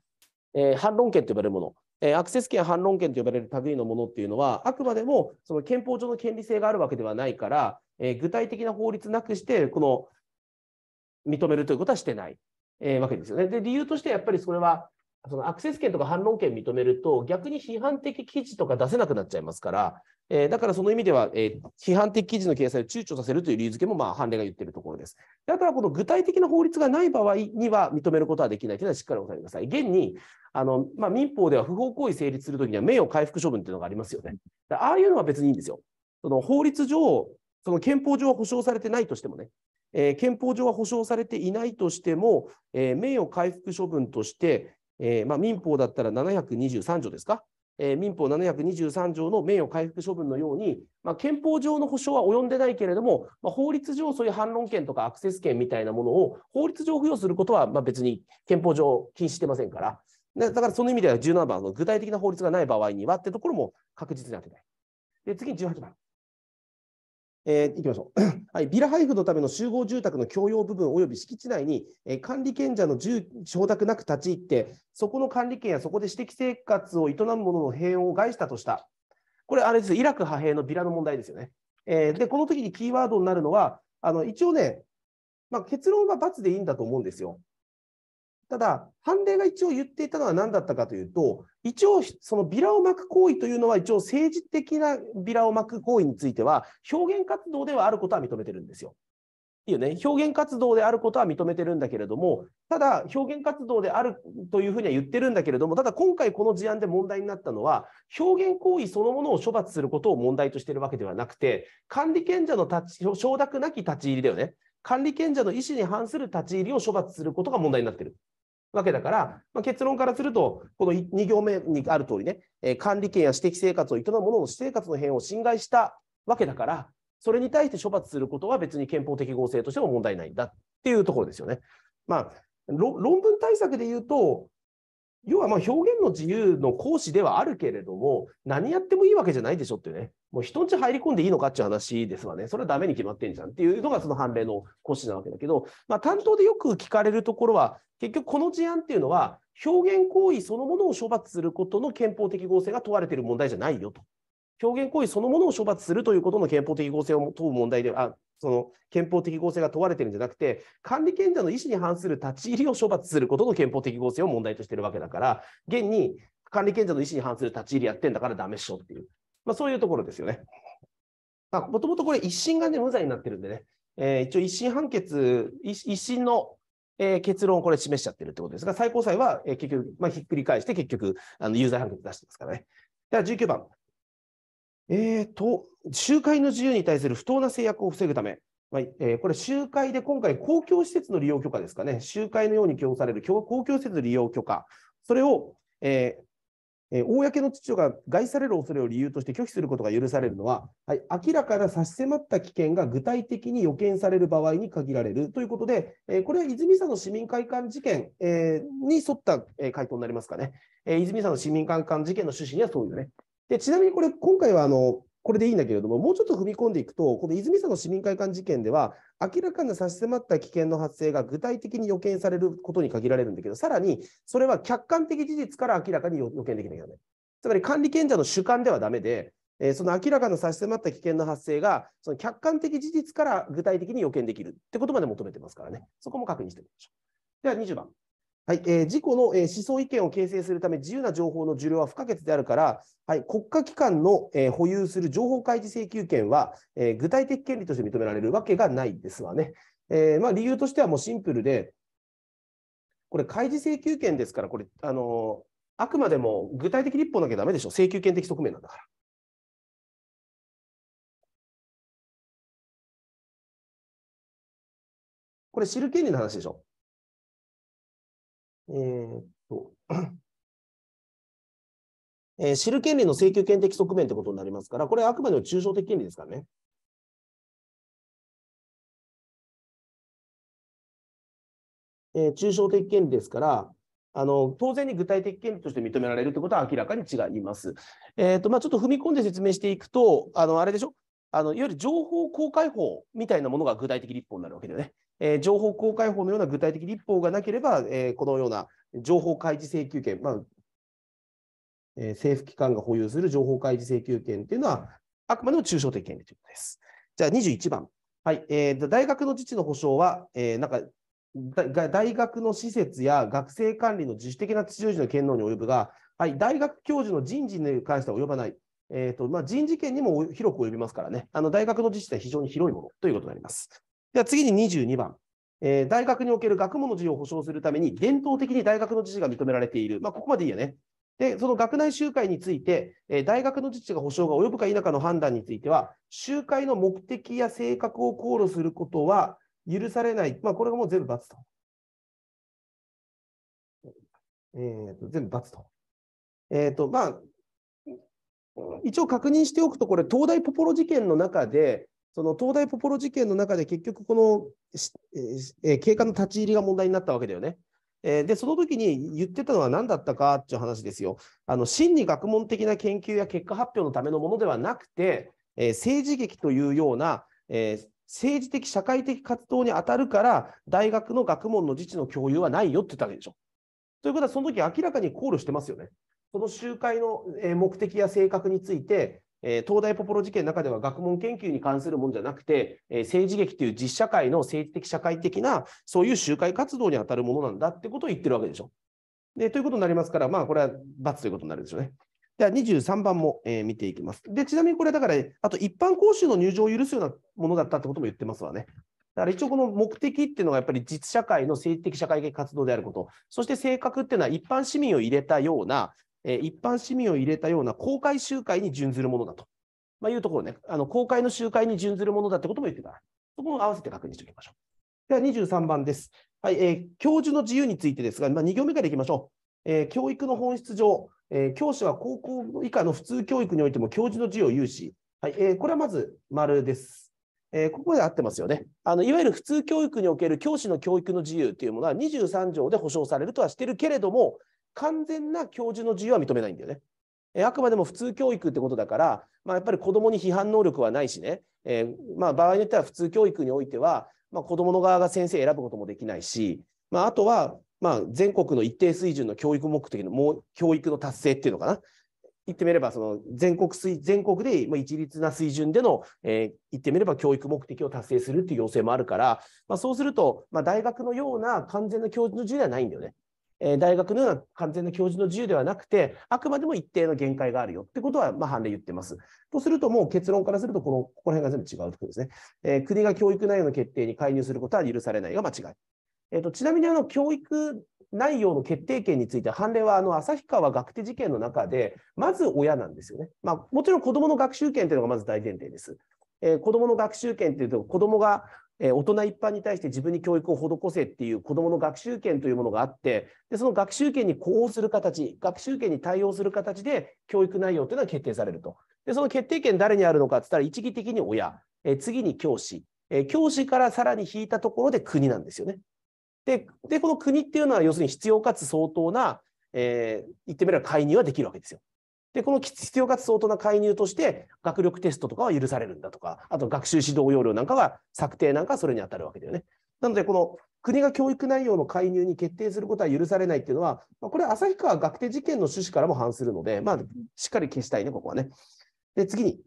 えー、反論権と呼ばれるもの、えー、アクセス権、反論権と呼ばれる類のものっていうのは、あくまでもその憲法上の権利性があるわけではないから、えー、具体的な法律なくして、この認めるということはしてない、えー、わけですよね。で、理由としてやっぱりそれは、そのアクセス権とか反論権認めると、逆に批判的記事とか出せなくなっちゃいますから、えー、だからその意味では、えー、批判的記事の掲載を躊躇させるという理由付けも、まあ、判例が言っているところです。だから、この具体的な法律がない場合には認めることはできないというのはしっかりおさえてください。現に、あのまあ、民法では不法行為成立するときには名誉回復処分というのがありますよね。ああいうのは別にいいんですよ。その法律上、その憲法上は保障されてないとしてもね、えー、憲法上は保障されていないとしても、えー、名誉回復処分として、えー、まあ、民法だったら723条ですか、えー、民法723条の名誉回復処分のように、まあ、憲法上の保障は及んでないけれども、まあ、法律上そういう反論権とかアクセス権みたいなものを法律上付与することは、ま別に憲法上禁止してませんから、だからその意味では17番の具体的な法律がない場合にはってところも確実に当てない。で次に18番。えー、いきましょう、(clears throat) はい、ビラ配布のための集合住宅の共用部分及び敷地内に、えー、管理権者の住承諾なく立ち入って、そこの管理権やそこで私的生活を営む者の平穏を害したとした、これ、あれです、イラク派兵のビラの問題ですよね。えー、で、この時にキーワードになるのは、あの一応ね、まあ、結論は×でいいんだと思うんですよ。ただ、判例が一応言っていたのは何だったかというと、一応、そのビラを巻く行為というのは、一応政治的なビラを巻く行為については、表現活動ではあることは認めてるんですよ。いいよね、表現活動であることは認めてるんだけれども、ただ、表現活動であるというふうには言ってるんだけれども、ただ今回この事案で問題になったのは、表現行為そのものを処罰することを問題としてるわけではなくて、管理権者の立ち承諾なき立ち入りだよね。管理権者の意思に反する立ち入りを処罰することが問題になってる。わけだから、まあ、結論からすると、この2行目にある通りね、えー、管理権や私的生活を営む者の私生活の変を侵害したわけだから、それに対して処罰することは別に憲法適合性としても問題ないんだっていうところですよね。まあ、論文対策で言うと、要はま表現の自由の行使ではあるけれども、何やってもいいわけじゃないでしょっていうね。もう人んち入り込んでいいのかっていう話ですわね。それはダメに決まってんじゃんっていうのがその判例の骨子なわけだけど、まあ、担当でよく聞かれるところは、結局この事案っていうのは、表現行為そのものを処罰することの憲法的合成が問われている問題じゃないよと。表現行為そのものを処罰するということの憲法的合成を問う問題で、あその憲法的合成が問われているんじゃなくて、管理権者の意思に反する立ち入りを処罰することの憲法的合成を問題としているわけだから、現に管理権者の意思に反する立ち入りやってんだからダメっしょっていう。まあ、そういうところですよね。もともとこれ、一審が、ね、無罪になってるんでね、えー、一応、一審判決、一審の、えー、結論をこれ示しちゃってるってことですが、最高裁は、えー、結局、まあ、ひっくり返して、結局、あの有罪判決出してますからね。では19番。えーと、集会の自由に対する不当な制約を防ぐため、まあえー、これ、集会で今回、公共施設の利用許可ですかね、集会のように供される公共施設利用許可、それを、えー、えー、公の秩序が害される恐れを理由として拒否することが許されるのは、はい、明らかな差し迫った危険が具体的に予見される場合に限られるということで、えー、これは泉佐野市民会館事件、えー、に沿った、え回答になりますかね、え泉佐野市民会館事件の趣旨にはそういうね。でちなみにこれ、今回はあのこれでいいんだけれども、もうちょっと踏み込んでいくと、この泉佐野市民会館事件では、明らかな差し迫った危険の発生が具体的に予見されることに限られるんだけど、さらにそれは客観的事実から明らかに予見できなきゃだめ。つまり管理権者の主観ではだめで、えその明らかな差し迫った危険の発生が、その客観的事実から具体的に予見できるってことまで求めてますからね。そこも確認してみましょう。では20番。はい、えー、自己の、えー、思想意見を形成するため自由な情報の受領は不可欠であるから、はい、国家機関の、えー、保有する情報開示請求権は、えー、具体的権利として認められるわけがないですわね。えーまあ、理由としてはもうシンプルで、これ、開示請求権ですから、これ、あのー、あくまでも具体的立法なきゃだめでしょ、請求権的側面なんだから。これ、知る権利の話でしょ。えー、っと、(clears throat) えー、知る権利の請求権的側面ということになりますから、これはあくまでも抽象的権利ですからね。えー、抽象的権利ですから、あの当然に具体的権利として認められるということは明らかに違います。えーとまあ、ちょっと踏み込んで説明していくと、あのあれでしょあのいわゆる情報公開法みたいなものが具体的立法になるわけだよね。えー、情報公開法のような具体的立法がなければ、えー、このような情報開示請求権、まあえー、政府機関が保有する情報開示請求権というのは、あくまでも抽象的権利ということです。じゃあ21番。はいえー、大学の自治の保障は、えー、なんか大学の施設や学生管理の自主的な秩序の権能に及ぶが、はい、大学教授の人事に関しては及ばない。えーとまあ、人事権にも広く及びますからね、あの大学の自治体は非常に広いものということになります。では次に22番。えー、大学における学問の自由を保障するために、伝統的に大学の自治が認められている。まあ、ここまでいいよね。で、その学内集会について、えー、大学の自治が保障が及ぶか否かの判断については、集会の目的や性格を考慮することは許されない。まあ、これがもう全部罰と。えーと、全部罰と。えっ、ー、と、まあ、一応確認しておくと、これ、東大ポポロ事件の中で、その東大ポポロ事件の中で結局この、えー、警官の立ち入りが問題になったわけだよね。えー、でその時に言ってたのは何だったかっていう話ですよ。あの真に学問的な研究や結果発表のためのものではなくて、えー、政治劇というような、えー、政治的社会的活動に当たるから大学の学問の自治の共有はないよって言ったわけでしょ。ということはその時明らかに考慮してますよね。この集会の目的や性格についてえ東大ポポロ事件の中では学問研究に関するものじゃなくて、え政治劇という実社会の政治的社会的なそういう集会活動にあたるものなんだってことを言ってるわけでしょ。でということになりますから、まあ、これは罰ということになるでしょうね。では23番も、え見ていきます。でちなみにこれだから、あと一般講習の入場を許すようなものだったってことも言ってますわね。だから一応この目的っていうのがやっぱり実社会の政治的社会的活動であること、そして性格っていうのは一般市民を入れたようなえ一般市民を入れたような公開集会に準ずるものだと、まあ、いうところね、あの公開の集会に準ずるものだってことも言ってた。そこも合わせて確認しておきましょう。では23番です。はいえー、教授の自由についてですが、まあ、2行目からいきましょう。えー、教育の本質上、えー、教師は高校以下の普通教育においても教授の自由を有し、はいえー、これはまず丸です。えー、ここで合ってますよねあの。いわゆる普通教育における教師の教育の自由というものは23条で保障されるとはしているけれども、完全な教授の自由は認めないんだよね。えあくまでも普通教育ってことだから、まあ、やっぱり子どもに批判能力はないしね、えー、まあ、場合によっては普通教育においては、まあ、子どもの側が先生選ぶこともできないし、まあ、あとは、まあ、全国の一定水準の教育目的のもう教育の達成っていうのかな。言ってみればその全国水全国で一律な水準での、えー、言ってみれば教育目的を達成するっていう要請もあるから、まあ、そうすると、まあ、大学のような完全な教授の自由ではないんだよね。え大学のような完全な教授の自由ではなくて、あくまでも一定の限界があるよってことは、まあ、判例言ってます。とすると、もう結論からするとこの、ここら辺が全部違うとことですね、えー、国が教育内容の決定に介入することは許されないが間違い。えーと、とちなみにあの教育内容の決定権について判例はあの旭川学手事件の中でまず親なんですよね。まあ、もちろん子どもの学習権というのがまず大前提です。えー、子どもの学習権というと子どもがえー、大人一般に対して自分に教育を施せっていう子どもの学習権というものがあってでその学習権に呼応する形学習権に対応する形で教育内容というのは決定されるとでその決定権誰にあるのかって言ったら一義的に親、えー、次に教師、えー、教師からさらに引いたところで国なんですよね。ででこの国っていうのは要するに必要かつ相当な、えー、言ってみれば介入はできるわけですよ。で、この必要かつ相当な介入として、学力テストとかは許されるんだとか、あと学習指導要領なんかは、策定なんかそれに当たるわけだよね。なので、この国が教育内容の介入に決定することは許されないっていうのは、これは旭川学定事件の趣旨からも反するので、まあ、しっかり消したいね、ここはね。で、次に。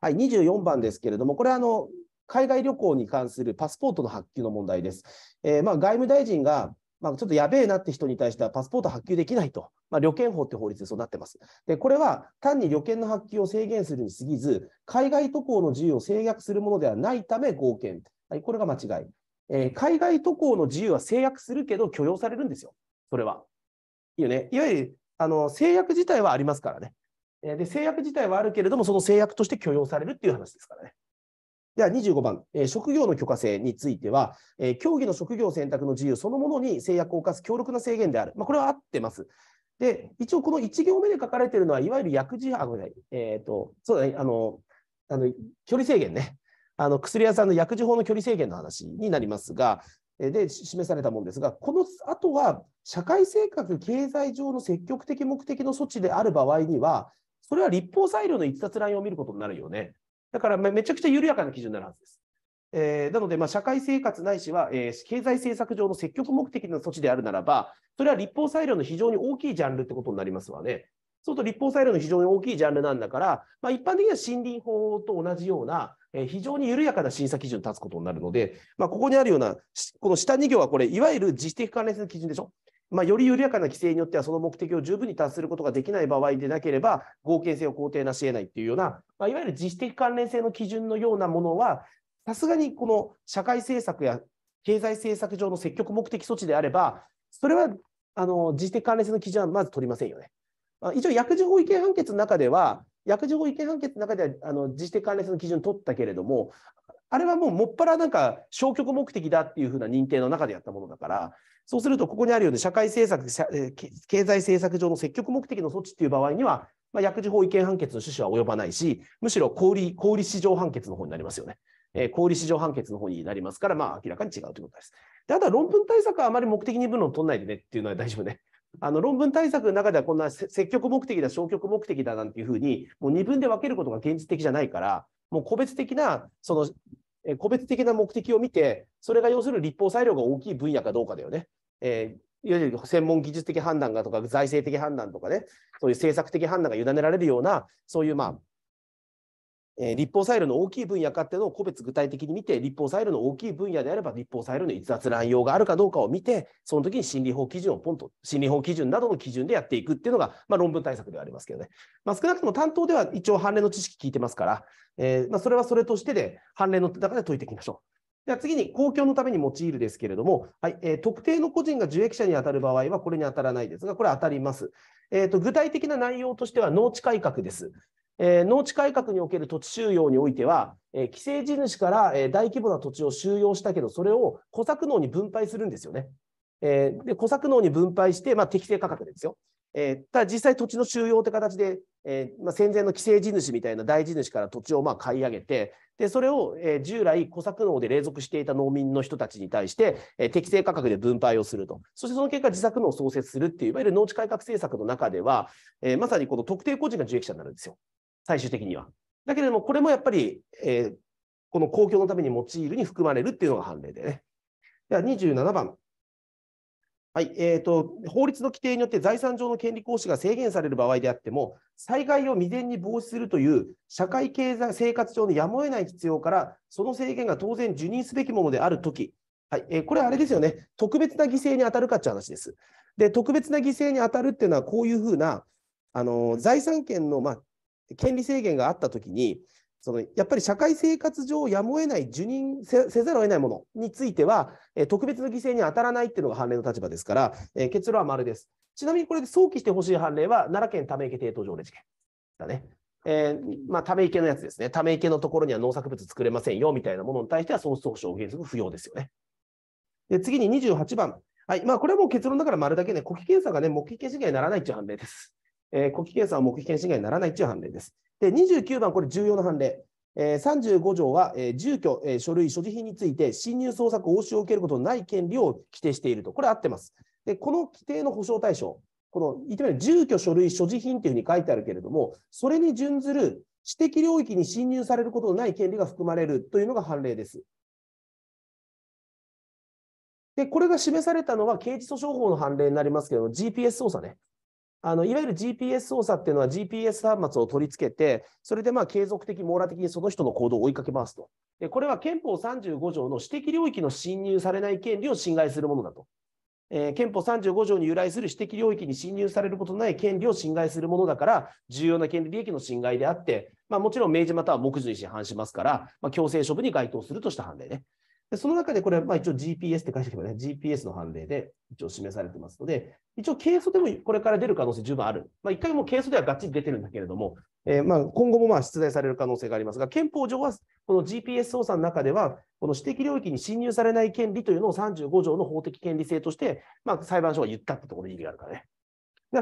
はい、24番ですけれども、これはあの、海外旅行に関するパスポートの発給の問題です。えー、まあ外務大臣がまあ、ちょっとやべえなって人に対してはパスポート発給できないと、まあ、旅券法って法律でそうなってます。で、これは単に旅券の発給を制限するに過ぎず、海外渡航の自由を制約するものではないため合憲。はい、これが間違い、えー、海外渡航の自由は制約するけど許容されるんですよ。それは。いいよね。いわゆるあの制約自体はありますからね。で、制約自体はあるけれども、その制約として許容されるっていう話ですからね。では25番、えー、職業の許可制については、えー、競技の職業選択の自由そのものに制約を課す強力な制限である、まあ、これは合ってます。で一応、この1行目で書かれているのは、いわゆる薬事あ、ごめんなさい、えーと、そうだね、あのあの距離制限ね、あの薬屋さんの薬事法の距離制限の話になりますが、で示されたものですが、このあとは社会性格、経済上の積極的目的の措置である場合には、それは立法裁量の逸脱ンを見ることになるよね。だからめちゃくちゃ緩やかな基準になるはずです。えー、なので、まあ、社会生活ないしは、えー、経済政策上の積極目的の措置であるならば、それは立法裁量の非常に大きいジャンルってことになりますわね。そうすると立法裁量の非常に大きいジャンルなんだから、まあ、一般的には森林法と同じような、えー、非常に緩やかな審査基準に立つことになるので、まあ、ここにあるような、この下2行はこれ、いわゆる自主的関連性の基準でしょ。まあ、より緩やかな規制によってはその目的を十分に達することができない場合でなければ合憲性を肯定なし得ないというような、まあ、いわゆる自主的関連性の基準のようなものはさすがにこの社会政策や経済政策上の積極目的措置であればそれはあの自主的関連性の基準はまず取りませんよね。まあ、一応薬事法違憲判決の中では薬事法違憲判決の中ではあの自主的関連性の基準取ったけれどもあれはもうもっぱらなんか消極目的だっていうふうな認定の中でやったものだから、そうすると、ここにあるように社会政策、経済政策上の積極目的の措置という場合には、まあ、薬事法違憲判決の趣旨は及ばないし、むしろ小売小売市場判決の方になりますよね。えー、小売市場判決の方になりますから、まあ、明らかに違うということです。であとは論文対策はあまり目的に分論取らないでねっていうのは大丈夫ね。(laughs) あの論文対策の中ではこんな積極目的だ、消極目的だなんていうふうに、もう二分で分けることが現実的じゃないから、もう個別的なそのえ個別的な目的を見て、それが要するに立法裁量が大きい分野かどうかだよね。えー、いわゆる専門技術的判断がとか、財政的判断とかね、そういう政策的判断が委ねられるような、そういうまあ、えー、立法サイルの大きい分野かっていうのを個別具体的に見て、立法サイルの大きい分野であれば、立法サイルの逸脱乱用があるかどうかを見て、その時に心理法基準をポンと、心理法基準などの基準でやっていくっていうのが、まあ、論文対策ではありますけどね。まあ、少なくとも担当では一応、判例の知識聞いてますから、えー、まあ、それはそれとしてで、判例の中で解いていきましょう。では次に公共のために用いるですけれども、はいえー、特定の個人が受益者に当たる場合はこれに当たらないですが、これ当たります。えーと具体的な内容としては農地改革です。えー、農地改革における土地収容においては、えー、規制地主から、えー、大規模な土地を収容したけど、それを小作農に分配するんですよね。えー、で小作農に分配して、まあ、適正価格ですよ。えー、ただ実際土地の収容って形で、えーまあ、戦前の規制地主みたいな大地主から土地をまあ買い上げてでそれを、えー、従来小作農で連続していた農民の人たちに対して、えー、適正価格で分配をするとそしてその結果自作農を創設するっていういわゆる農地改革政策の中では、えー、まさにこの特定個人が受益者になるんですよ。最終的には。だけれども、これもやっぱり、えー、この公共のために用いるに含まれるっていうのが判例でね。では27番。はいえーと、法律の規定によって財産上の権利行使が制限される場合であっても、災害を未然に防止するという社会経済生活上のやむを得ない必要から、その制限が当然受任すべきものであるとき、はいえー、これ、あれですよね、特別な犠牲に当たるかっていう話です。で、特別な犠牲に当たるっていうのは、こういうふうなあの財産権の、まあ、権利制限があったときに、そのやっぱり社会生活上やむを得ない受任せざるを得ないものについては、え特別の犠牲に当たらないっていうのが判例の立場ですから、え結論は丸です。ちなみにこれで早期してほしい判例は、奈良県ため池抵当条例事件だね。えー、まあ、ため池のやつですね。ため池のところには農作物作れませんよみたいなものに対しては損失保障原則不要ですよね。で次に28番。はいまあ、これはもう結論だから丸だけね、呼気検査がね、目撃検査にならないっていう判例です。えー、呼気検査は目撃検侵害にならないという判例です。で、29番、これ重要な判例。えー、35条は、えー、住居、えー、書類、所持品について侵入、捜索、押収を受けることのない権利を規定していると、これ合ってます。で、この規定の保障対象、この言ってみれば住居、書類、所持品というふうに書いてあるけれども、それに準ずる私的領域に侵入されることのない権利が含まれるというのが判例です。で、これが示されたのは刑事訴訟法の判例になりますけども、GPS 捜査ね。あのいわゆる GPS 操作っていうのは GPS 端末を取り付けて、それでまあ継続的、網羅的にその人の行動を追いかけますと。でこれは憲法35条の私的領域の侵入されない権利を侵害するものだと。えー、憲法35条に由来する私的領域に侵入されることのない権利を侵害するものだから、重要な権利利益の侵害であって、まあ、もちろん明示または目次に反しますから、まあ、強制処分に該当するとした判例ね。でその中でこれはまあ一応 GPS って書いてあばね、GPS の判例で一応示されてますので、一応軽素でもこれから出る可能性十分ある。まあ、一回も軽素ではガッチリ出てるんだけれども、えー、まあ今後もまあ出題される可能性がありますが、憲法上はこの GPS 操作の中では、この指摘領域に侵入されない権利というのを35条の法的権利性として、まあ、裁判所が言ったってところで意義があるからね。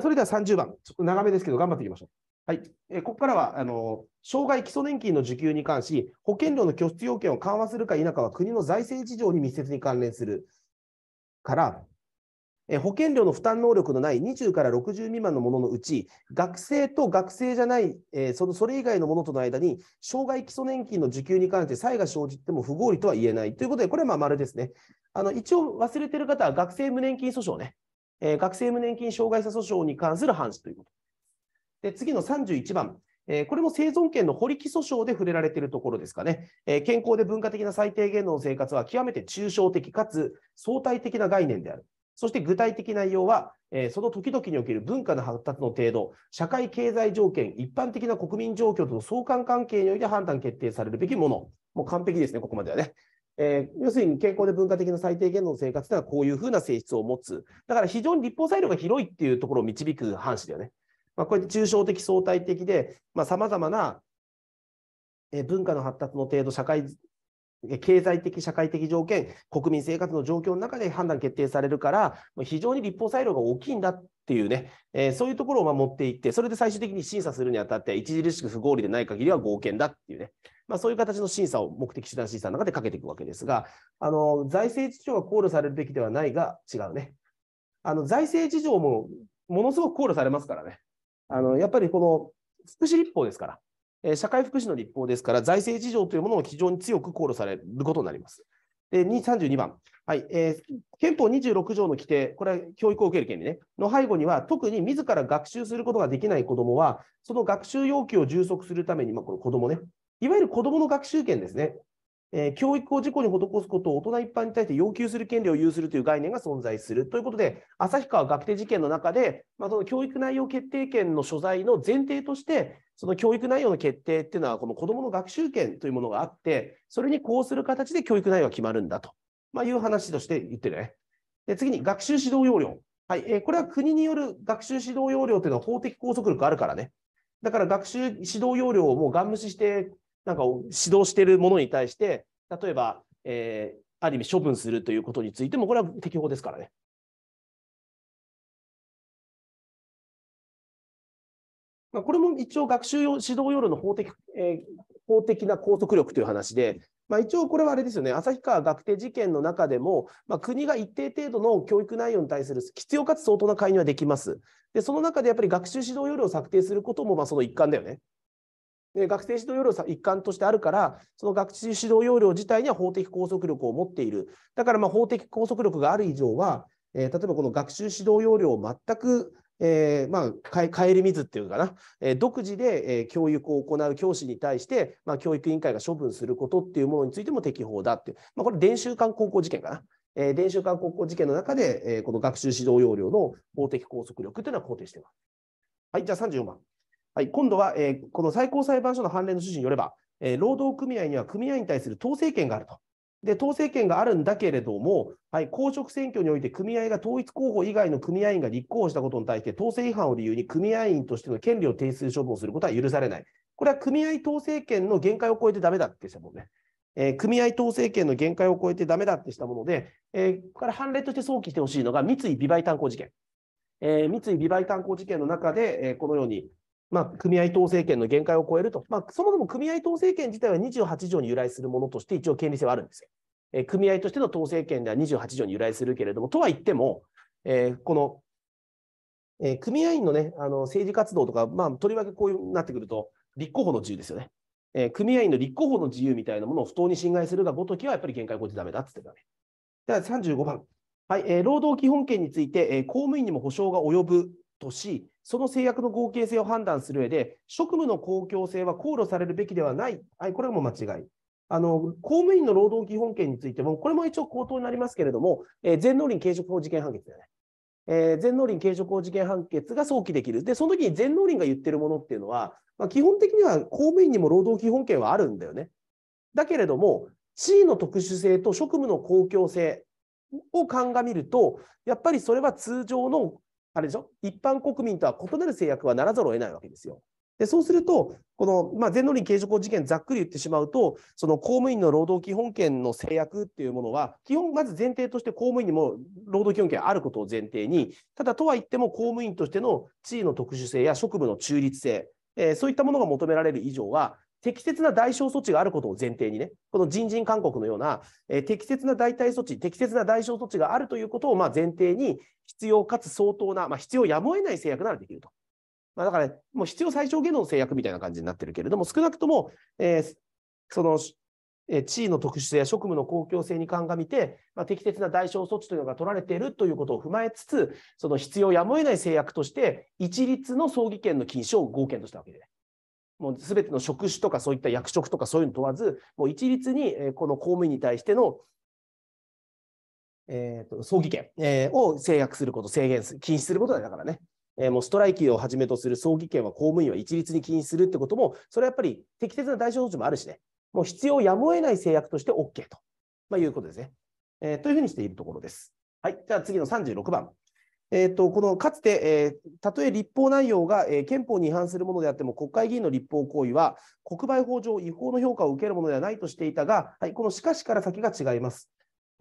それでは30番、ちょっと長めですけど頑張っていきましょう。はい、えここからはあの障害基礎年金の受給に関し、保険料の拠出要件を緩和するか否かは国の財政事情に密接に関連するから、え保険料の負担能力のない20から60未満のもののうち、学生と学生じゃない、えそのそれ以外のものとの間に、障害基礎年金の受給に関して差異が生じても不合理とは言えないということで、これはま丸ですね。あの一応忘れてる方は、学生無年金訴訟ね、え学生無年金障害者訴訟に関する判事ということ。で次の31番、えー、これも生存権の堀木訴訟で触れられているところですかね、えー、健康で文化的な最低限度の生活は極めて抽象的かつ相対的な概念である。そして具体的内容は、えー、その時々における文化の発達の程度、社会経済条件、一般的な国民状況との相関関係において判断決定されるべきもの。もう完璧ですね、ここまではね。えー、要するに健康で文化的な最低限度の生活というのはこういうふうな性質を持つ。だから非常に立法裁量が広いっていうところを導く範疇だよね。まあ、これ抽象的相対的でさまざ、まな文化の発達の程度社会経済的社会的条件国民生活の状況の中で判断決定されるから非常に立法裁量が大きいんだっていうね、えー、そういうところを持っていってそれで最終的に審査するにあたって著しく不合理でない限りは合憲だっていうね、まあ、そういう形の審査を目的手段審査の中でかけていくわけですがあの財政事情は考慮されるべきではないが違うねあの財政事情もものすごく考慮されますからねあのやっぱりこの福祉立法ですから、えー、社会福祉の立法ですから、財政事情というものも非常に強く考慮されることになります。で32番、はいえー、憲法26条の規定、これは教育を受ける権利、ね、の背後には、特に自ら学習することができない子どもは、その学習要求を充足するために、まあ、この子どもね、いわゆる子どもの学習権ですね、えー、教育を事故に施すことを大人一般に対して要求する権利を有するという概念が存在するということで、旭川学定事件の中で、まあ、その教育内容決定権の所在の前提として、その教育内容の決定っていうのは、この子どもの学習権というものがあって、それにこうする形で教育内容が決まるんだと、まあ、いう話として言ってるね。で次に学習指導要領。はいえー、これは国による学習指導要領というのは法的拘束力あるからね。だから学習指導要領をもうガン無視してなんか指導しているものに対して、例えば、えー、ある意味処分するということについても、これは適法ですからね。まあ、これも一応学習指導要領の法的,、えー、法的な拘束力という話で、まあ、一応これはあれですよね、旭川学定事件の中でも、まあ、国が一定程度の教育内容に対する必要かつ相当な介入はできます。で、その中でやっぱり学習指導要領を策定することもまあその一環だよね。で学生指導要領さ一環としてあるから、その学習指導要領自体には法的拘束力を持っている。だからま法的拘束力がある以上は、えー、例えばこの学習指導要領を全くえー、まあ、帰り水っていうかな、えー、独自で、えー、教育を行う教師に対して、まあ、教育委員会が処分することっていうものについても適法だっていう、まあ、これ、伝習館高校事件かな。えー、伝習館高校事件の中で、えー、この学習指導要領の法的拘束力というのは肯定しています。はい、じゃあ34番。はい、今度は、えー、この最高裁判所の判例の趣旨によれば、えー、労働組合には組合に対する統制権があると。で統制権があるんだけれども、はい、公職選挙において組合が統一候補以外の組合員が立候補したことに対して、統制違反を理由に組合員としての権利を提出処分することは許されない。これは組合統制権の限界を超えてだめだってしたもんね。えー、組合統制権の限界を超えてダメだってしたもので、えー、こら判例として想起してほしいのが三井美媒炭鉱事件。えー、三井美媒炭鉱事件の中で、えこのように、まあ、組合統制権の限界を超えると、まあ、そもそも組合統制権自体は28条に由来するものとして、一応権利性はあるんですよ。えー、組合としての統制権では28条に由来するけれども、とは言っても、えー、この、えー、組合員の,、ね、あの政治活動とか、まあ、とりわけこういうなってくると、立候補の自由ですよね。え組合員の立候補の自由みたいなものを不当に侵害するがごときは、やっぱり限界を超えてだめだって言ってたね。では35番、はいえー、労働基本権について、え公務員にも保障が及ぶとし、その制約の合計性を判断する上で、職務の公共性は考慮されるべきではない、はい、これも間違い。あの公務員の労働基本権についても、これも一応口頭になりますけれども、えー、全農林軽食法事件判決だよね。えー、全農林軽食法事件判決が早期できる。で、その時に全農林が言ってるものっていうのは、まあ、基本的には公務員にも労働基本権はあるんだよね。だけれども、地位の特殊性と職務の公共性を鑑みると、やっぱりそれは通常のあれでしょ一般国民とは異なる制約はならざるを得ないわけですよ。でそうすると、この、まあ、全農林継事法事件、ざっくり言ってしまうと、その公務員の労働基本権の制約っていうものは、基本、まず前提として公務員にも労働基本権あることを前提に、ただとはいっても公務員としての地位の特殊性や職務の中立性、えー、そういったものが求められる以上は、適切な代償措置があることを前提にね、この人人勧告のような、えー、適切な代替措置、適切な代償措置があるということをまあ前提に、必要かつ相当な、まあ、必要やむを得ない制約ならできると。まあ、だから、ね、もう必要最小限度の制約みたいな感じになってるけれども、少なくとも、えー、その、えー、地位の特殊性や職務の公共性に鑑みて、まあ、適切な代償措置というのが取られているということを踏まえつつ、その必要やむを得ない制約として、一律の葬儀権の禁止を合憲としたわけで、ね、もう全ての職種とかそういった役職とかそういうの問わず、もう一律にこの公務員に対しての、えーと、葬儀権、えを制約すること、制限する、禁止することだからね。えもうストライキをはじめとする葬儀権は公務員は一律に禁止するってことも、それはやっぱり適切な対償措置もあるしね、もう必要やむを得ない制約として OK と、まあ、いうことですね、えー、というふうにしているところです。はい、じゃあ次の36番。えーと、このかつて、えー、たとえ立法内容が、えー、憲法に違反するものであっても国会議員の立法行為は国賠法上違法の評価を受けるものではないとしていたが、はい、このしかしから先が違います。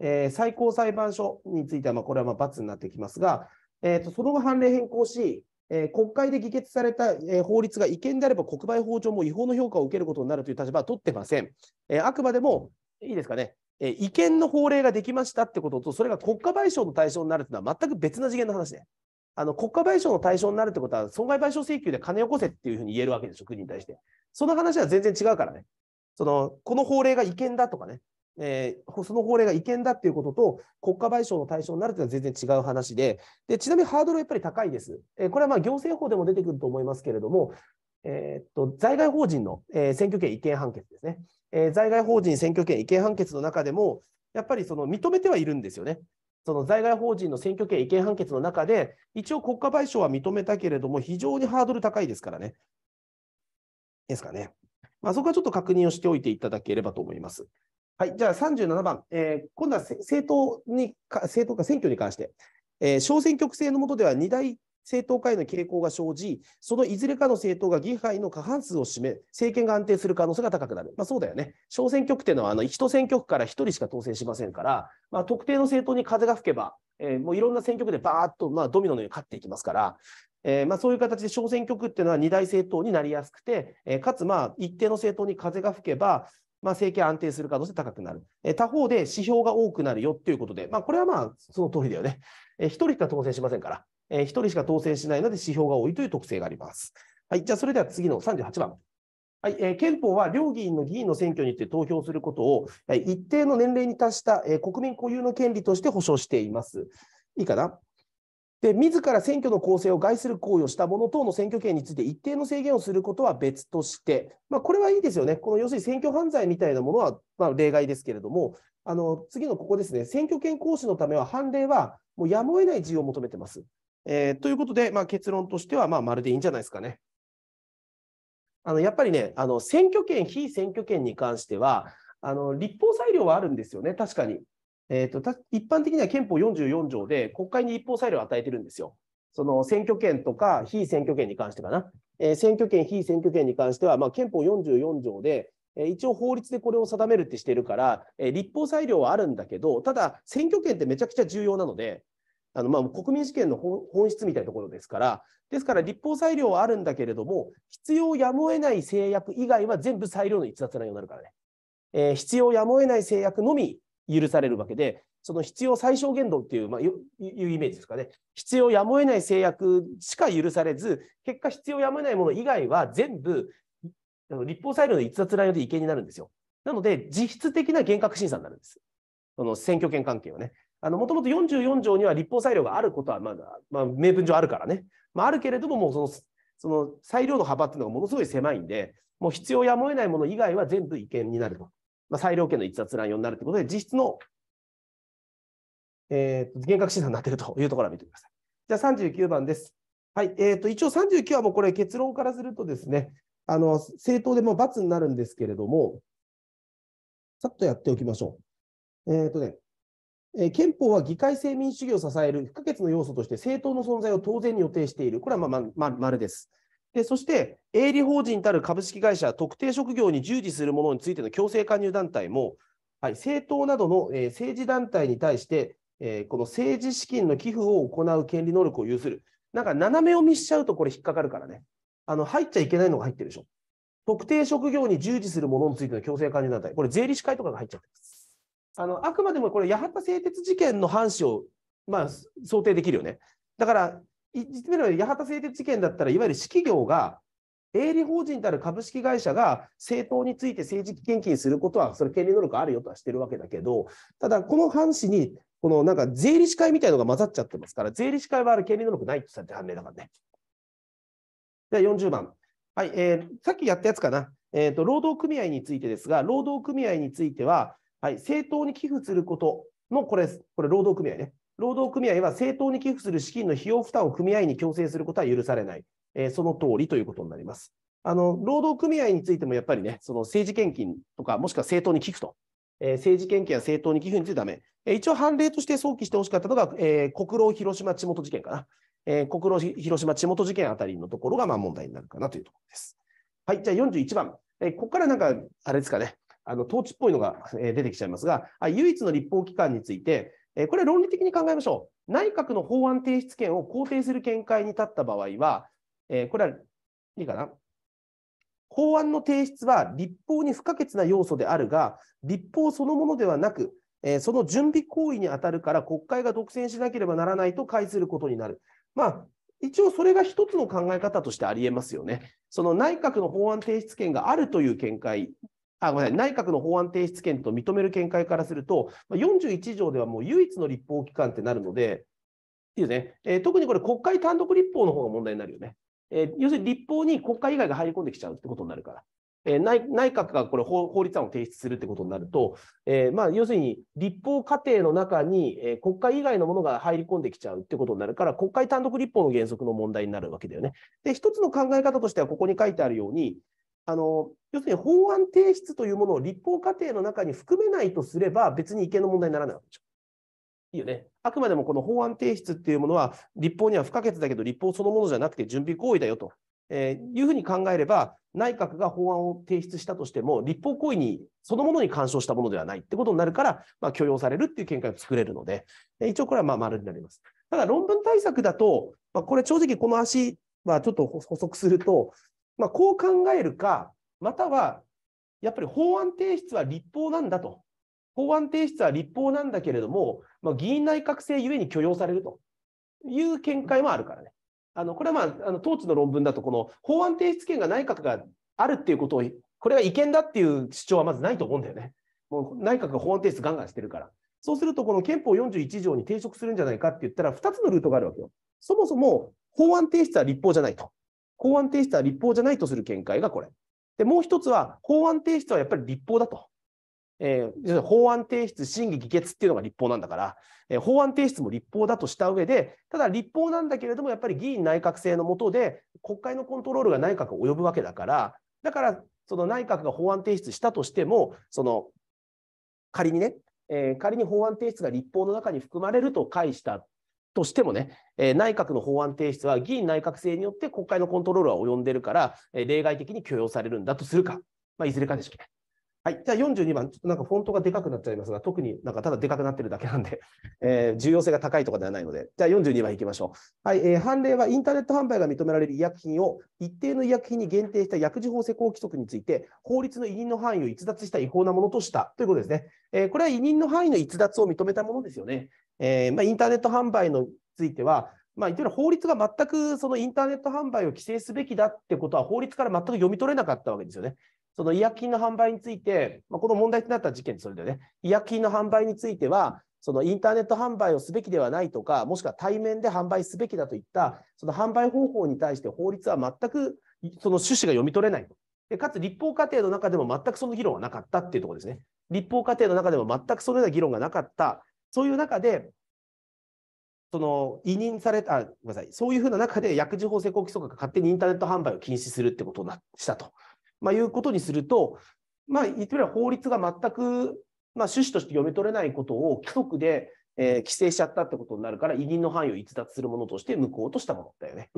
えー、最高裁判所については、まあ、これはまあ罰になってきますが、えーと、その後判例変更し、えー、国会で議決された、えー、法律が違憲であれば国賠法上も違法の評価を受けることになるという立場は取ってません。えー、あくまでもいいですかね、え違憲の法令ができましたってことと、それが国家賠償の対象になるというのは全く別な次元の話で、あの国家賠償の対象になるってことは、損害賠償請求で金よこせっていうふうに言えるわけでしょ、国に対して。その話は全然違うからね。そのこの法令が違憲だとかね、えー、その法令が違憲だっていうことと、国家賠償の対象になるというのは全然違う話で、でちなみにハードルはやっぱり高いです。えー、これはまあ行政法でも出てくると思いますけれども、えー、っと在外法人の、え選挙権違憲判決ですね。えー、在外法人選挙権違憲判決の中でも、やっぱりその認めてはいるんですよね。その在外法人の選挙権違憲判決の中で、一応国家賠償は認めたけれども、非常にハードル高いですからね。ですかね。まあ、そこはちょっと確認をしておいていただければと思います。はい、じゃあ37番、えー、今度は政党に政党か選挙に関して、えー、小選挙区制の下では2大政党会の傾向が生じ、そのいずれかの政党が議会の過半数を占め、政権が安定する可能性が高くなる。まあ、そうだよね。小選挙区っていうのは、あの、一選挙区から1人しか当選しませんから、まあ、特定の政党に風が吹けば、えー、もういろんな選挙区でばーっと、まあ、ドミノのように勝っていきますから、えー、まあ、そういう形で小選挙区っていうのは二大政党になりやすくて、えー、かつまあ一定の政党に風が吹けば、まあ、政権安定する可能性高くなる、えー、他方で指標が多くなるよっていうことで、まあ、これはまあその通りだよね、えー、1人しか当選しませんから、えー、1人しか当選しないので指標が多いという特性があります。はい、じゃあそれでは次の38番。はいえー、憲法は両議員の議員の選挙につって投票することを、えー、一定の年齢に達した、えー、国民固有の権利として保障しています。いいかなで自ら選挙の公正を害する行為をした者等の選挙権について一定の制限をすることは別として、まあ、これはいいですよね、この要するに選挙犯罪みたいなものはま例外ですけれども、あの次のここですね、選挙権行使のためは判例はもうやむを得ない自由を求めてます。えー、ということで、まあ、結論としては、まあ、まるでいいんじゃないですかね。あのやっぱりねあの、選挙権、非選挙権に関しては、あの立法裁量はあるんですよね、確かに。えーと、一般的には憲法44条で国会に立法裁量を与えてるんですよ。その選挙権とか非選挙権に関してかな。えー、選挙権、非選挙権に関しては、まあ、憲法44条で、えー、一応法律でこれを定めるってしてるから、えー、立法裁量はあるんだけど、ただ選挙権ってめちゃくちゃ重要なので、あのまあ国民主権の本質みたいなところですから、ですから立法裁量はあるんだけれども、必要やむを得ない制約以外は全部裁量の逸脱内容になるからね。えー、必要やむを得ない制約のみ許されるわけで、その必要最小限度っていう,、まあ、いうイメージですかね。必要やむを得ない制約しか許されず、結果必要やむを得ないもの以外は全部立法裁量の逸脱内容で違憲になるんですよ。なので、実質的な厳格審査になるんです。その選挙権関係はね。もともと44条には立法裁量があることはまだ、まあ、名分上あるからね、まあ、あるけれども、もうそのその裁量の幅っていうのがものすごい狭いんで、もう必要やむを得ないもの以外は全部違憲になると。まあ、裁量権の逸脱乱用になるということで、実質の、えー、厳格審査になっているというところを見てください。じゃあ39番です。はい、えー、と一応39はもうこれ結論からするとですね、あの政党でも罰になるんですけれども、さっとやっておきましょう。えっ、ー、とね、え憲法は議会制民主主義を支える不可欠の要素として政党の存在を当然に予定している。これはまあ、ま、まるです。でそして、営利法人たる株式会社、特定職業に従事するものについての強制加入団体も、はい、政党などの、え政治団体に対して、えこの政治資金の寄付を行う権利能力を有する。なんか斜めを見しちゃうとこれ引っかかるからね。あの入っちゃいけないのが入ってるでしょ。特定職業に従事するものについての強制加入団体、これ税理士会とかが入っちゃってます。あのあくまでもこれ八幡製鉄事件の反視を、まあ、想定できるよね。だから実ってみ八幡製鉄事件だったらいわゆる市企業が営利法人である株式会社が政党について政治献金することはそれ権利能力あるよとはしてるわけだけどただこの反視にこのなんか税理士会みたいのが混ざっちゃってますから税理士会はあれ権利能力ないって言ったって判例だからね。では40番、はいえー、さっきやったやつかな、えーと労働組合についてですが労働組合についてははい、政党に寄付することの、これ、これ労働組合ね。労働組合は政党に寄付する資金の費用負担を組合に強制することは許されない。えー、その通りということになります。あの、労働組合についてもやっぱりね、その政治献金とか、もしくは政党に寄付と。えー、政治献金や政党に寄付についてだダメ。えー、一応判例として想起してほしかったのが、えー、国労広島地元事件かな。えー、国労広島地元事件あたりのところがまあ問題になるかなというところです。はい、じゃあ41番。えー、ここからなんか、あれですかね、あの統治っぽいのが出てきちゃいますが、唯一の立法機関について、これ論理的に考えましょう。内閣の法案提出権を肯定する見解に立った場合は、これはいいかな。法案の提出は立法に不可欠な要素であるが、立法そのものではなく、その準備行為に当たるから国会が独占しなければならないと解することになる。まあ、一応それが一つの考え方としてありえますよね。その内閣の法案提出権があるという見解あごめんなさい内閣の法案提出権と認める見解からすると、41条ではもう唯一の立法機関ってなるので、いいねえー、特にこれ、国会単独立法の方が問題になるよね。えー、要するに立法に国会以外が入り込んできちゃうってことになるから。えー、内内閣がこれ法法律案を提出するってことになると、えー、まあ、要するに立法過程の中に、えー、国会以外のものが入り込んできちゃうってことになるから国会単独立法の原則の問題になるわけだよね。で一つの考え方としてはここに書いてあるように、あの要するに法案提出というものを立法過程の中に含めないとすれば、別に違憲の問題にならないわけでしょ。いいよね。あくまでもこの法案提出っていうものは、立法には不可欠だけど、立法そのものじゃなくて準備行為だよと、えー、いうふうに考えれば、内閣が法案を提出したとしても、立法行為にそのものに干渉したものではないってことになるから、まあ、許容されるっていう見解を作れるので、一応これはまあ丸になります。ただ、論文対策だと、まあ、これ正直この足はちょっと補足すると、まあ、こう考えるか、またはやっぱり法案提出は立法なんだと、法案提出は立法なんだけれども、まあ、議員内閣制ゆえに許容されるという見解もあるからね。あのこれは、まあ、あの当治の論文だと、この法案提出権が内閣があるっていうことを、これは違憲だっていう主張はまずないと思うんだよね。もう内閣が法案提出ガンガンしてるから。そうすると、この憲法41条に抵触するんじゃないかって言ったら、2つのルートがあるわけよ。そもそも法案提出は立法じゃないと。法案提出は立法じゃないとする見解がこれ。で、もう一つは、法案提出はやっぱり立法だと。えー、法案提出、審議、議決っていうのが立法なんだから、えー、法案提出も立法だとした上で、ただ立法なんだけれども、やっぱり議員内閣制の下で、国会のコントロールが内閣を及ぶわけだから、だから、その内閣が法案提出したとしても、その仮にね、えー、仮に法案提出が立法の中に含まれると解したとしてもね、え内閣の法案提出は議員内閣制によって国会のコントロールは及んでるから、え例外的に許容されるんだとするか、まあ、いずれかでしょうね。はい、じゃあ42番、ちょっとなんかフォントがでかくなっちゃいますが、特になんかただでかくなってるだけなんで、(laughs) えー、重要性が高いとかではないので、じゃあ42番いきましょう。はい、えー、判例はインターネット販売が認められる医薬品を一定の医薬品に限定した薬事法施行規則について、法律の委任の範囲を逸脱した違法なものとしたということですね。えー、これは委任の範囲の逸脱を認めたものですよね。えー、まあ、インターネット販売については、まあ、いわゆる法律が全くそのインターネット販売を規制すべきだってことは、法律から全く読み取れなかったわけですよね。その医薬品の販売について、まあ、この問題となった事件、それでね、医薬品の販売については、そのインターネット販売をすべきではないとか、もしくは対面で販売すべきだといった、その販売方法に対して法律は全くその趣旨が読み取れないと。でかつ立法過程の中でも全くその議論はなかったっていうところですね。立法過程の中でも全くそのような議論がなかった。そういう中で、その委任された、あごめんなさい、そういうふうな中で薬事法施行規則が勝手にインターネット販売を禁止するってことになしたと、まあ、いうことにすると、まあ、言ってみれば法律が全く、まあ、趣旨として読み取れないことを規則で、えー、規制しちゃったってことになるから、委任の範囲を逸脱するものとして無効としたものだよね。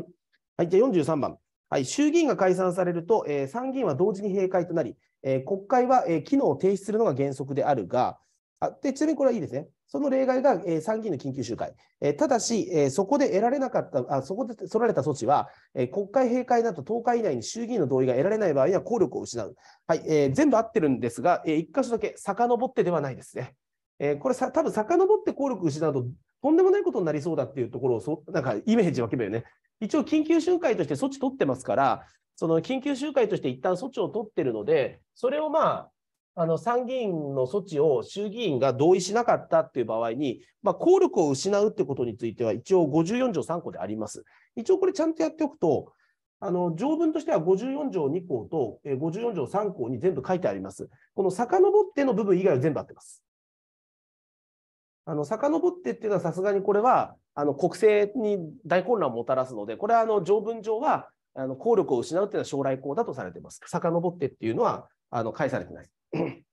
はい、じゃあ43番。はい、衆議院が解散されると、えー、参議院は同時に閉会となり、えー、国会は、えー、機能を停止するのが原則であるが、あでちなみにこれはいいですね。その例外が、えー、参議院の緊急集会。えー、ただし、えー、そこで得られなかった、あそこで取られた措置は、え国会閉会など10日以内に衆議院の同意が得られない場合には効力を失う。はいえ全部合ってるんですが、え1箇所だけ遡ってではないですね。えこれさ、多分遡って効力を失うと、とんでもないことになりそうだっていうところをそ、なんかイメージ分けるよね。一応、緊急集会として措置取ってますから、その緊急集会として一旦措置を取ってるので、それをまあ、あの参議院の措置を衆議院が同意しなかったっていう場合に、まあ、効力を失うってことについては、一応54条3項であります。一応これ、ちゃんとやっておくと、あの条文としては54条2項と54条3項に全部書いてあります。この遡っての部分以外は全部合ってます。あの遡ってっていうのは、さすがにこれはあの国政に大混乱をもたらすので、これはあの条文上はあの効力を失うっていうのは将来項だとされています。遡ってっていうのはあの返されてない。(clears throat)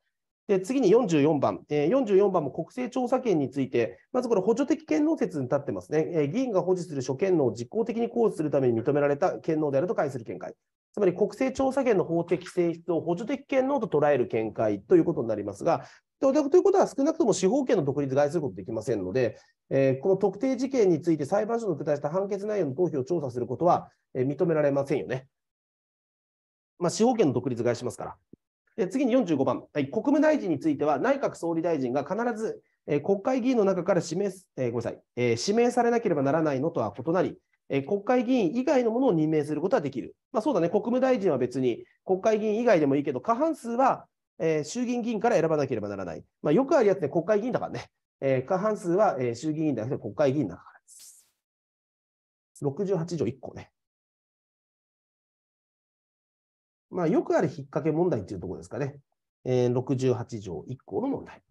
で次に44番、えー、44番も国政調査権について、まずこれ、補助的権能説に立ってますね、えー、議員が保持する諸権能を実効的に行使するために認められた権能であると解する見解、つまり国政調査権の法的性質を補助的権能と捉える見解ということになりますが、ということは少なくとも司法権の独立外することできませんので、えー、この特定事件について裁判所の下した判決内容の投票を調査することは、え認められませんよね。まあ、司法権の独立外しますから。で次に45番、国務大臣については、内閣総理大臣が必ず、え国会議員の中から指名,、えごめんなさいえ指名されなければならないのとは異なり、え国会議員以外のものを任命することはできる。まあ、そうだね、国務大臣は別に、国会議員以外でもいいけど、過半数は、え衆議院議員から選ばなければならない。まあ、よくあるやつね、国会議員だからね。え過半数は、え衆議院だけど、国会議員だからです。68条1項ね。まあ、よくある引っ掛け問題っていうところですかね。えー、68条1項の問題。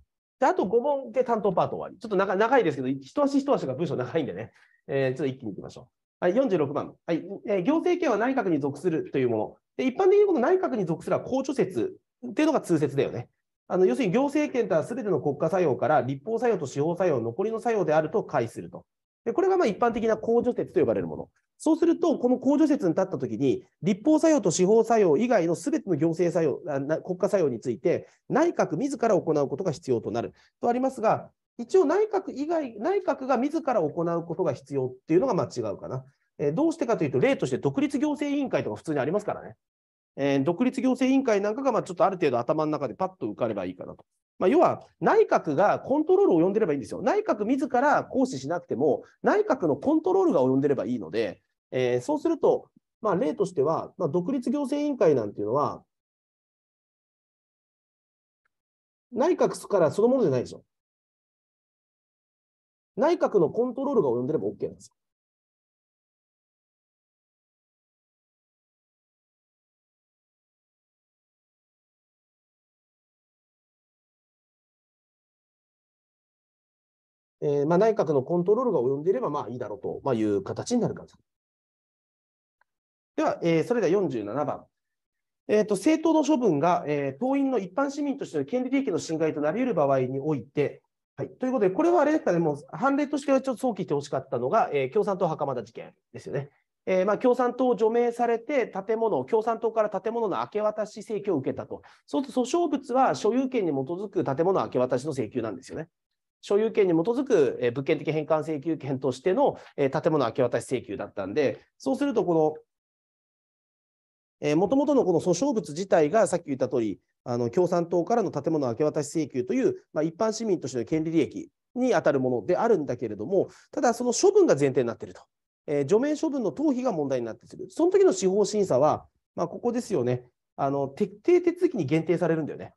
で、あと5問で担当パート終わり。ちょっと長いですけど、一足一足が文章長いんでね、えー、ちょっと一気にいきましょう。はい、46番、はいえー、行政権は内閣に属するというもの。で一般的に言こと内閣に属するは公著説っていうのが通説だよね。あの要するに行政権とはすべての国家作用から立法作用と司法作用、残りの作用であると解すると。でこれがまあ一般的な公助説と呼ばれるもの。そうすると、この公助説に立ったときに、立法作用と司法作用以外のすべての行政作用、国家作用について、内閣自ら行うことが必要となるとありますが、一応内閣以外、内閣が自ら行うことが必要っていうのがまあ違うかな。えー、どうしてかというと、例として独立行政委員会とか普通にありますからね。えー、独立行政委員会なんかがまあちょっとある程度頭の中でパッと浮かればいいかなとまあ、要は内閣がコントロールを呼んでればいいんですよ。内閣自ら行使しなくても、内閣のコントロールが及んでればいいので、えー、そうすると、まあ、例としては、まあ、独立行政委員会なんていうのは、内閣からそのものじゃないでしょ。内閣のコントロールが及んでれば OK なんですよ。えー、まあ、内閣のコントロールが及んでいればまあいいだろうと、まいう形になるかと。では、えー、それでは47番。えーと、と政党の処分が、えー、党員の一般市民としての権利利益の侵害となり得る場合において、はい、ということで、これはあれですかね、もう判例としてはちょっと早期してほしかったのが、えー、共産党袴田事件ですよね。えーまあ、共産党を除名されて、建物、共産党から建物の明け渡し請求を受けたと。そうすると訴訟物は所有権に基づく建物明け渡しの請求なんですよね。所有権に基づく、え物件的返還請求権としての、え建物明け渡し請求だったんで、そうすると、この、えと元々のこの訴訟物自体がさっき言った通り、あの共産党からの建物明け渡し請求という、まあ、一般市民としての権利利益に当たるものであるんだけれども、ただその処分が前提になっていると、えー、除名処分の逃避が問題になってくる、その時の司法審査は、まあ、ここですよねあの、徹底手続きに限定されるんだよね。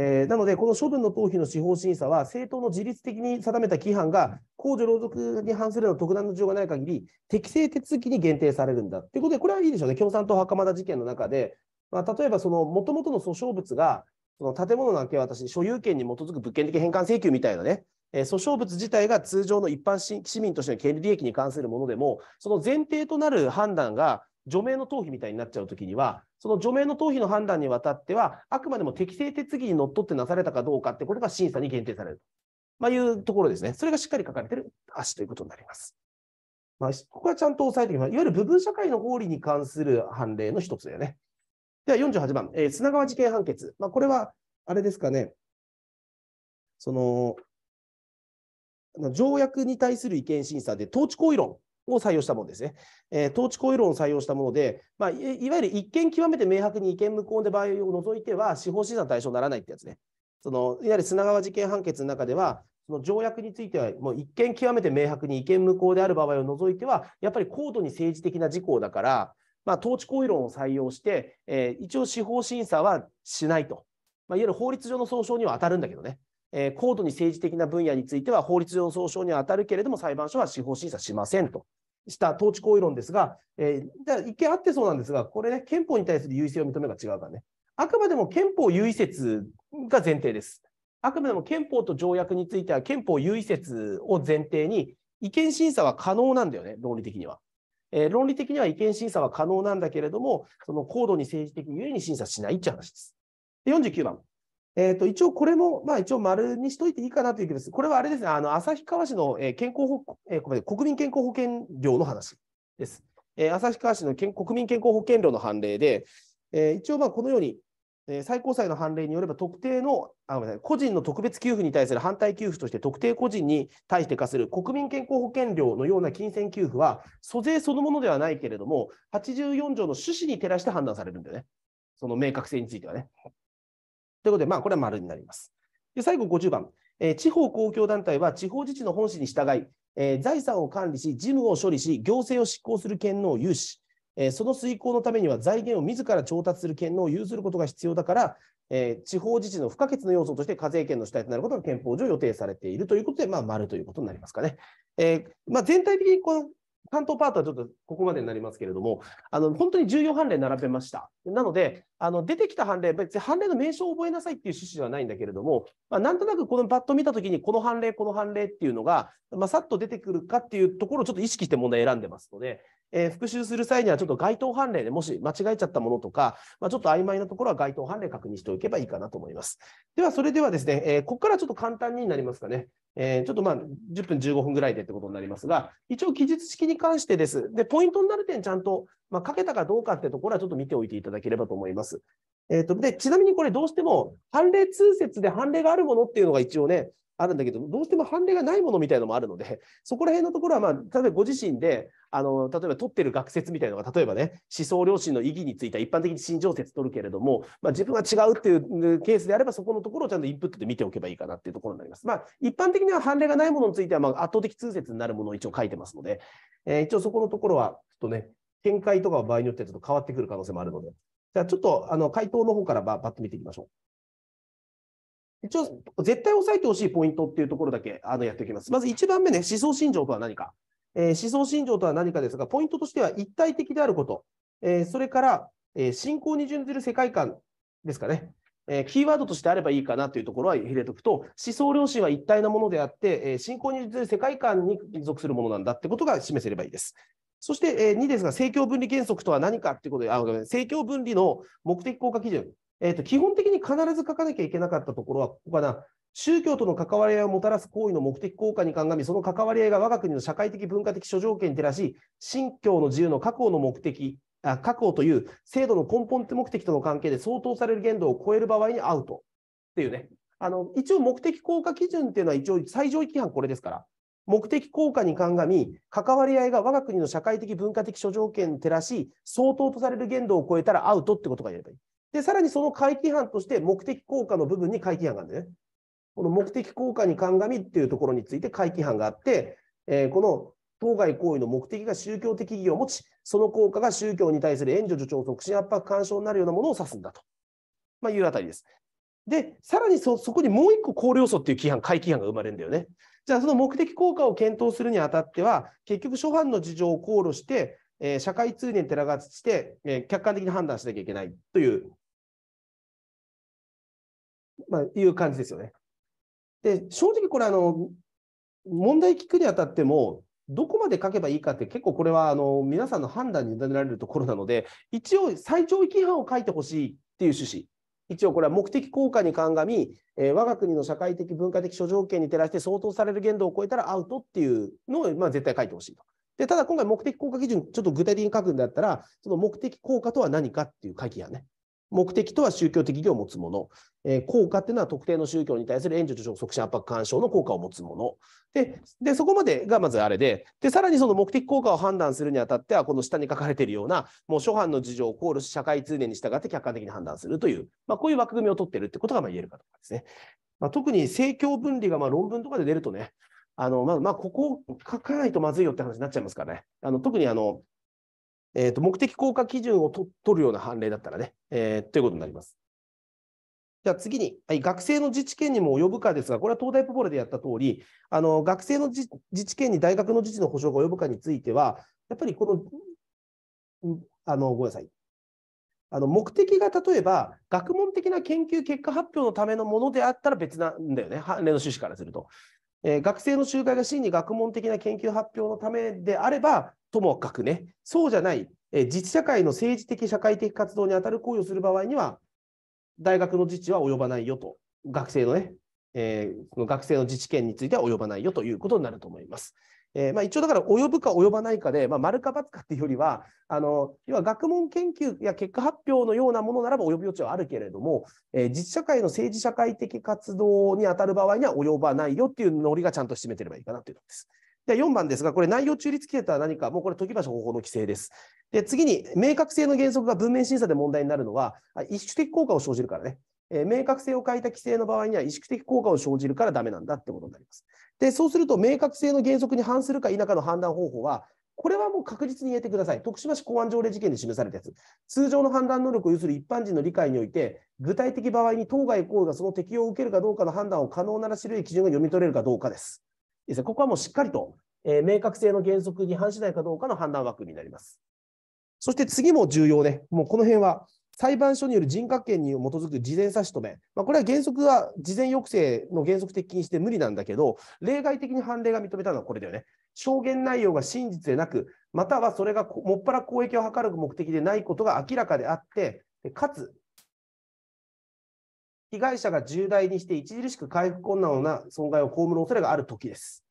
えー、なので、この処分の逃避の司法審査は、政党の自律的に定めた規範が、公序良俗に反するような特段の事情がない限り、適正手続きに限定されるんだということで、これはいいでしょうね、共産党袴田事件の中で、まあ、例えばその元々の訴訟物が、その建物の明け渡し、所有権に基づく物件的返還請求みたいなね、えー、訴訟物自体が通常の一般市民としての権利利益に関するものでも、その前提となる判断が除名の逃避みたいになっちゃうときには、その除名の逃避の判断にわたっては、あくまでも適正手続きにのっとってなされたかどうかってことが審査に限定されると、まあ、いうところですね。それがしっかり書かれている足ということになります。まあ、ここはちゃんと押さえておきます。いわゆる部分社会の合理に関する判例の一つだよね。では48番、えー、砂川事件判決。まあ、これは、あれですかね、その、条約に対する意見審査で統治行為論を採用したものですね。えー、統治行為論を採用したもので、まあ、いわゆる一見極めて明白に違憲無効で場合を除いては、司法審査の対象にならないってやつね。そのいわゆる砂川事件判決の中では、その条約については、もう一見極めて明白に違憲無効である場合を除いては、やっぱり高度に政治的な事項だから、まあ、統治行為論を採用して、えー、一応司法審査はしないと、まあ、いわゆる法律上の訴訟には当たるんだけどね、えー、高度に政治的な分野については法律上の訴訟には当たるけれども、裁判所は司法審査しませんとした統治行為論ですが、えー、一見あってそうなんですが、これね、憲法に対する優位性を認めが違うからね。あくまでも憲法優位説が前提です。あくまでも憲法と条約については憲法優位説を前提に意見審査は可能なんだよね、論理的には。えー、論理的には意見審査は可能なんだけれども、その高度に政治的ゆえに審査しないって話です。で49番。えっ、ー、と、一応これも、まあ一応丸にしといていいかなというけです。これはあれですね、あの、旭川市の健康保、えー、ごめん国民健康保険料の話です。えー、旭川市の国民健康保険料の判例で、えー、一応まあこのように、え最高裁の判例によれば特定のあごめんなさい個人の特別給付に対する反対給付として特定個人に対して課する国民健康保険料のような金銭給付は租税そのものではないけれども84条の趣旨に照らして判断されるんだよねその明確性についてはねということで、まあ、これは丸になります。で最後50番、えー、地方公共団体は地方自治の本旨に従い、えー、財産を管理し、事務を処理し、行政を執行する権能を有し、えー、その遂行のためには財源を自ら調達する権能を有することが必要だから、えー、地方自治の不可欠な要素として課税権の主体となることが憲法上予定されているということで、まあ、丸ということになりますかね。えーまあ、全体的にこの担当パートはちょっとここまでになりますけれども、あの本当に重要判例並べました。なので、あの出てきた判例、別に判例の名称を覚えなさいっていう趣旨ではないんだけれども、まあ、なんとなくこのパッと見たときに、この判例、この判例っていうのが、まあ、さっと出てくるかっていうところをちょっと意識して問題選んでますので、えー、復習する際にはちょっと該当判例でもし間違えちゃったものとか、まあ、ちょっと曖昧なところは該当判例確認しておけばいいかなと思います。では、それではですね、えー、ここからちょっと簡単になりますかね。えー、ちょっとまあ10分15分ぐらいでってことになりますが、一応記述式に関してです。で、ポイントになる点ちゃんと、まあ、書けたかどうかってところはちょっと見ておいていただければと思います。えーと、とでちなみにこれどうしても判例通説で判例があるものっていうのが一応ね、あるんだけど、どうしても判例がないものみたいのもあるので、(laughs) そこら辺のところは、まあ、例えばご自身で、あの例えば取ってる学説みたいなのが、例えばね、思想良心の意義については一般的に心情説取るけれども、まあ、自分は違うっていうケースであれば、そこのところをちゃんとインプットで見ておけばいいかなっていうところになります。まあ、一般的には判例がないものについては、まあ、圧倒的通説になるものを一応書いてますので、えー、一応そこのところは、ちょっとね、見解とかは場合によってはちょっと変わってくる可能性もあるので、じゃあちょっとあの回答の方からばばっと見ていきましょう。一応、絶対押さえてほしいポイントっていうところだけあのやっておきます。まず1番目ね、思想信条とは何か。えー、思想信条とは何かですが、ポイントとしては一体的であること、えー、それから、えー、信仰に準ずる世界観ですかね、えキーワードとしてあればいいかなというところは入れておくと、思想良心は一体なものであって、え信仰に準ずる世界観に属するものなんだってことが示せればいいです。そして、え2ですが、政教分離原則とは何かということで、あごめん政教分離の目的効果基準えー、と基本的に必ず書かなきゃいけなかったところは、ここかな。宗教との関わり合いをもたらす行為の目的効果に鑑み、その関わり合いが我が国の社会的文化的諸条件に照らし、信教の自由の確保の目的、あ確保という制度の根本目的との関係で相当される限度を超える場合にアウトっていうね。あの一応目的効果基準っていうのは一応最上位規範これですから、目的効果に鑑み、関わり合いが我が国の社会的文化的諸条件に照らし、相当とされる限度を超えたらアウトってことが言えばいい。で、さらにその回帰犯として目的効果の部分に回帰犯があるんよね。この目的効果に鑑みっていうところについて回帰犯があって、えー、この当該行為の目的が宗教的意義を持ち、その効果が宗教に対する援助、助長、促進、圧迫、干渉になるようなものを指すんだと、まあ、いうあたりです。で、さらにそこにもう一個考慮要素っていう規範、回帰犯が生まれるんだよね。じゃあ、その目的効果を検討するにあたっては、結局、諸般の事情を考慮して、えー、社会通念に照らがして、えー、客観的に判断しなきゃいけないというまあ、いう感じですよね。で、正直これ、あの、問題聞くにあたっても、どこまで書けばいいかって結構これはあの皆さんの判断に委ねられるところなので、一応最長規範を書いてほしいっていう趣旨。一応これは目的効果に鑑み、えー、我が国の社会的文化的諸条件に照らして相当される限度を超えたらアウトっていうのを、まあ、絶対書いてほしいと。で、ただ今回目的効果基準、ちょっと具体的に書くんだったら、その目的効果とは何かっていう会議やね。目的とは宗教的義を持つもの、えー、効果っていうのは特定の宗教に対する援助、助長、促進、圧迫、干渉の効果を持つものでで、そこまでがまずあれでで、さらにその目的効果を判断するにあたっては、この下に書かれているような、もう諸般の事情を考慮し、社会通念に従って客観的に判断するという、まあ、こういう枠組みを取っているってことがまあ言えるかとかですね。まあ、特に政教分離がまあ論文とかで出るとね、あのまあ、まあ、ここを書かないとまずいよって話になっちゃいますからね。あの特にあのえー、と目的効果基準をと取るような判例だったらね、えー、ということになります。じゃあ次に、はい、学生の自治権にも及ぶかですが、これは東大ポポレでやった通り、あり、学生の自治権に大学の自治の保障が及ぶかについては、やっぱりこの、あのごめんなさい、あの目的が例えば学問的な研究結果発表のためのものであったら別なんだよね、判例の趣旨からすると。え学生の集会が真に学問的な研究発表のためであれば、ともかくね、そうじゃない、え実社会の政治的、社会的活動に当たる行為をする場合には、大学の自治は及ばないよと、学生のね、えー、学生の自治権については及ばないよということになると思います。えー、まあ、一応だから及ぶか及ばないかで、まあ、丸か×かっていうよりはあの要は学問研究や結果発表のようなものならば及ぶ余地はあるけれども、えー、実社会の政治社会的活動に当たる場合には及ばないよっていうノリがちゃんと占めてればいいかなというところです。で4番ですが、これ内容中立規定とは何か、もうこれ解き場所方法の規制です。で次に、明確性の原則が文面審査で問題になるのは、意識的効果を生じるからね。えー、明確性を欠いた規制の場合には、意識的効果を生じるからダメなんだってことになります。で、そうすると明確性の原則に反するか否かの判断方法は、これはもう確実に言えてください。徳島市公安条例事件で示されたやつ。通常の判断能力を有する一般人の理解において、具体的場合に当該行為がその適用を受けるかどうかの判断を可能なら知る基準が読み取れるかどうかです。ですね、ここはもうしっかりと、えー、明確性の原則に反しないかどうかの判断枠になります。そして次も重要で、ね、もうこの辺は裁判所による人格権に基づく事前差し止め、まあ、これは原則は事前抑制の原則的にして無理なんだけど、例外的に判例が認めたのはこれだよね。証言内容が真実でなく、またはそれがもっぱら公益を図る目的でないことが明らかであって、かつ、被害者が重大にして著しく回復困難な損害を被る恐れがあるときです。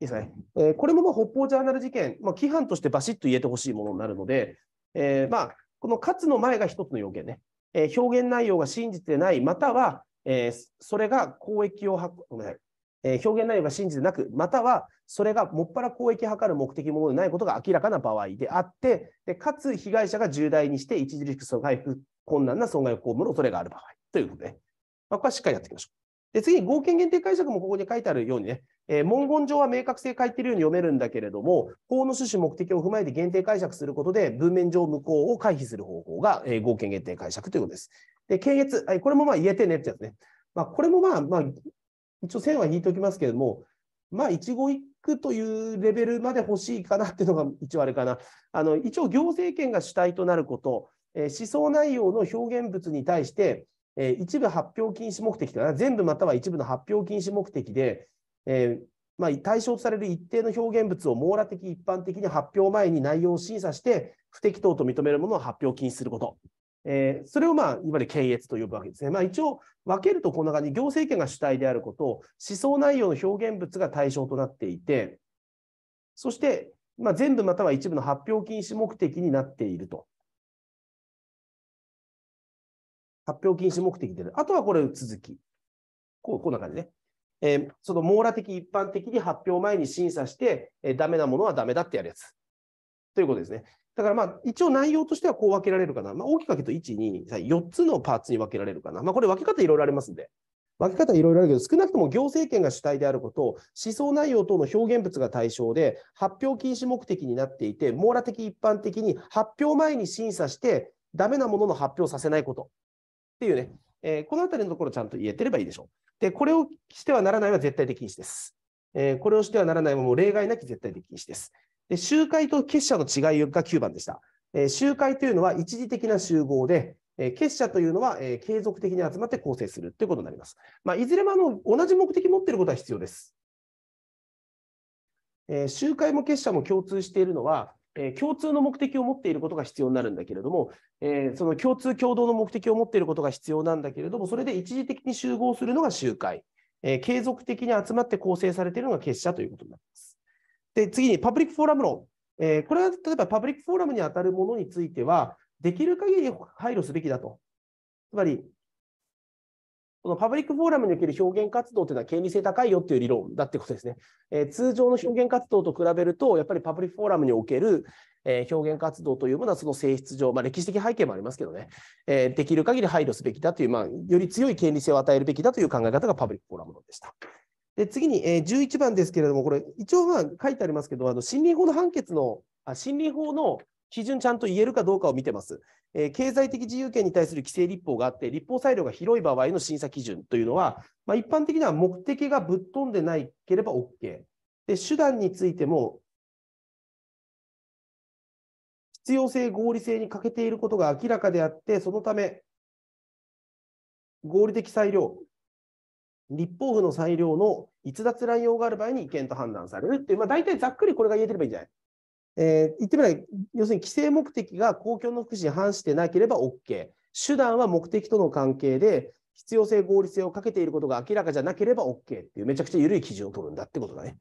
いいですねえー、これもまあ北方ジャーナル事件、まあ、規範としてバシッと言えてほしいものになるので、えー、まあ、この勝つの前が一つの要件ね。えー、表現内容が真実でない、または、えー、それが公益をは、ごめんなさい。えー、表現内容が真実でなく、またはそれがもっぱら公益を図る目的ものでないことが明らかな場合であって、でかつ被害者が重大にして著しく損害困難な損害を被る恐れがある場合ということで、ね、まあ、ここはしっかりやっていきましょう。で次に合憲限定解釈もここに書いてあるようにね、えー、文言上は明確性書いてるように読めるんだけれども、法の趣旨、目的を踏まえて限定解釈することで、文面上無効を回避する方法が、えー、合憲限定解釈ということです。で、検閲、はい、これもまあ言えてねってやつね。まあ、これもまあ、まあ、一応線は引いておきますけれども、まあ、一語一句というレベルまで欲しいかなっていうのが一応あれかな。あの一応、行政権が主体となること、えー、思想内容の表現物に対して、えー、一部発表禁止目的かな、全部または一部の発表禁止目的で、えー、まあ、対象とされる一定の表現物を網羅的、一般的に発表前に内容を審査して、不適当と認めるものを発表禁止すること。えー、それを、まあ、いわゆる検閲と呼ぶわけですね。まあ、一応分けるとこんな感じ、行政権が主体であること、思想内容の表現物が対象となっていて、そして、まあ、全部または一部の発表禁止目的になっていると。発表禁止目的である。あとはこれ続き。こう、こんな感じね。えー、その網羅的、一般的に発表前に審査して、えー、ダメなものはダメだってやるやつ。ということですね。だからまあ一応内容としてはこう分けられるかな。まあ、大きく分けると1、2、3、4つのパーツに分けられるかな。まあ、これ分け方いろいろありますんで。分け方いろいろあるけど、少なくとも行政権が主体であること、思想内容等の表現物が対象で、発表禁止目的になっていて、網羅的一般的に発表前に審査して、ダメなものの発表させないことっていうね、えー、このあたりのところちゃんと言えてればいいでしょう。で、これをしてはならないは絶対的禁止です。えー、これをしてはならないはもう例外なき絶対的禁止です。で集会と結社の違いが9番でした。えー、集会というのは一時的な集合で、え結社というのは、え継続的に集まって構成するということになります。まあ、いずれもあの同じ目的持っていることは必要です。え集会も結社も共通しているのは、えー、共通の目的を持っていることが必要になるんだけれども、えー、その共通共同の目的を持っていることが必要なんだけれども、それで一時的に集合するのが集会、えー、継続的に集まって構成されているのが結社ということになります。で次にパブリックフォーラム論、えこれは例えばパブリックフォーラムに当たるものについては、できる限り配慮すべきだと。つまり、このパブリックフォーラムにおける表現活動というのは権利性高いよという理論だということですね、えー、通常の表現活動と比べると、やっぱりパブリックフォーラムにおける、えー、表現活動というものはその性質上、まあ、歴史的背景もありますけどね、えー、できる限り配慮すべきだという、まあ、より強い権利性を与えるべきだという考え方がパブリックフォーラムでした。で次に、えー、11番ですけれども、これ、一応まあ書いてありますけど、あの森林法の判決の、あ森林法の基準ちゃんと言えるかどうかを見てます。えー、経済的自由権に対する規制立法があって、立法裁量が広い場合の審査基準というのは、まあ、一般的には目的がぶっ飛んでないければ OK。で、手段についても、必要性、合理性に欠けていることが明らかであって、そのため、合理的裁量、立法府の裁量の逸脱乱用がある場合に違憲と判断されるっていう、まあ、大体ざっくりこれが言えてればいいんじゃないえー、言ってみれば、要するに規制目的が公共の福祉に反してなければ OK。手段は目的との関係で、必要性、合理性をかけていることが明らかじゃなければ OK っていう、めちゃくちゃ緩い基準を取るんだってことだね。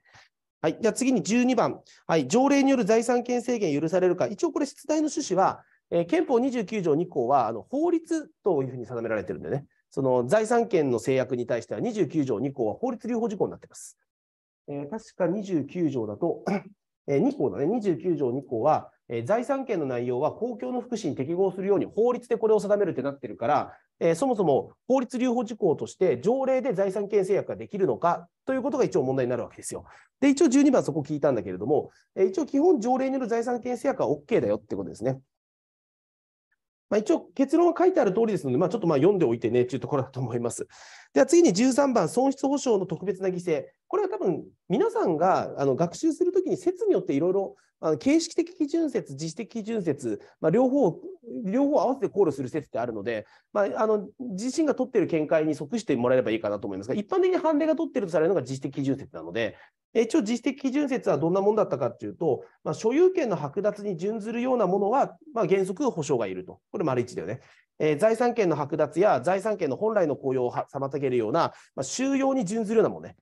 はい、じゃあ次に12番、はい、条例による財産権制限許されるか、一応これ、出題の趣旨は、えー、憲法29条2項はあの法律というふうに定められてるんでね、その財産権の制約に対しては29条2項は法律留保事項になってます。えー、確か29条だと2項だね、29条2項は、え財産権の内容は公共の福祉に適合するように法律でこれを定めるってなってるから、えそもそも法律留保事項として条例で財産権制約ができるのかということが一応問題になるわけですよ。で、一応12番そこ聞いたんだけれども、え一応基本条例による財産権制約は OK だよってことですね。まあ、一応結論は書いてある通りですので、まあ、ちょっとまあ読んでおいてねというところだと思います。では次に13番、損失保障の特別な犠牲。これは多分皆さんがあの学習するときに説によっていろいろあの形式的基準説、自主的基準説、まあ、両方両方合わせて考慮する説ってあるので、まあ、あの自身が取っている見解に即してもらえればいいかなと思いますが、一般的に判例が取っているとされるのが自主的基準説なので、一応、自主的基準説はどんなものだったかというと、まあ、所有権の剥奪に準ずるようなものは、まあ、原則保障がいると、これ、丸1だよね。えー、財産権の剥奪や財産権の本来の効用を妨げるような、まあ、収容に準ずるようなものね、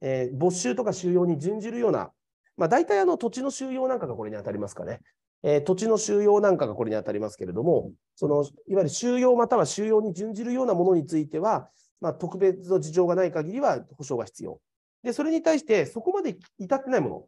えー、没収とか収容に準じるようなまあ、大体あの土地の収容なんかがこれに当たりますかね。えー、土地の収容なんかがこれに当たりますけれども、そのいわゆる収容または収容に準じるようなものについては、まあ、特別の事情がない限りは保証が必要。で、それに対して、そこまで至ってないもの、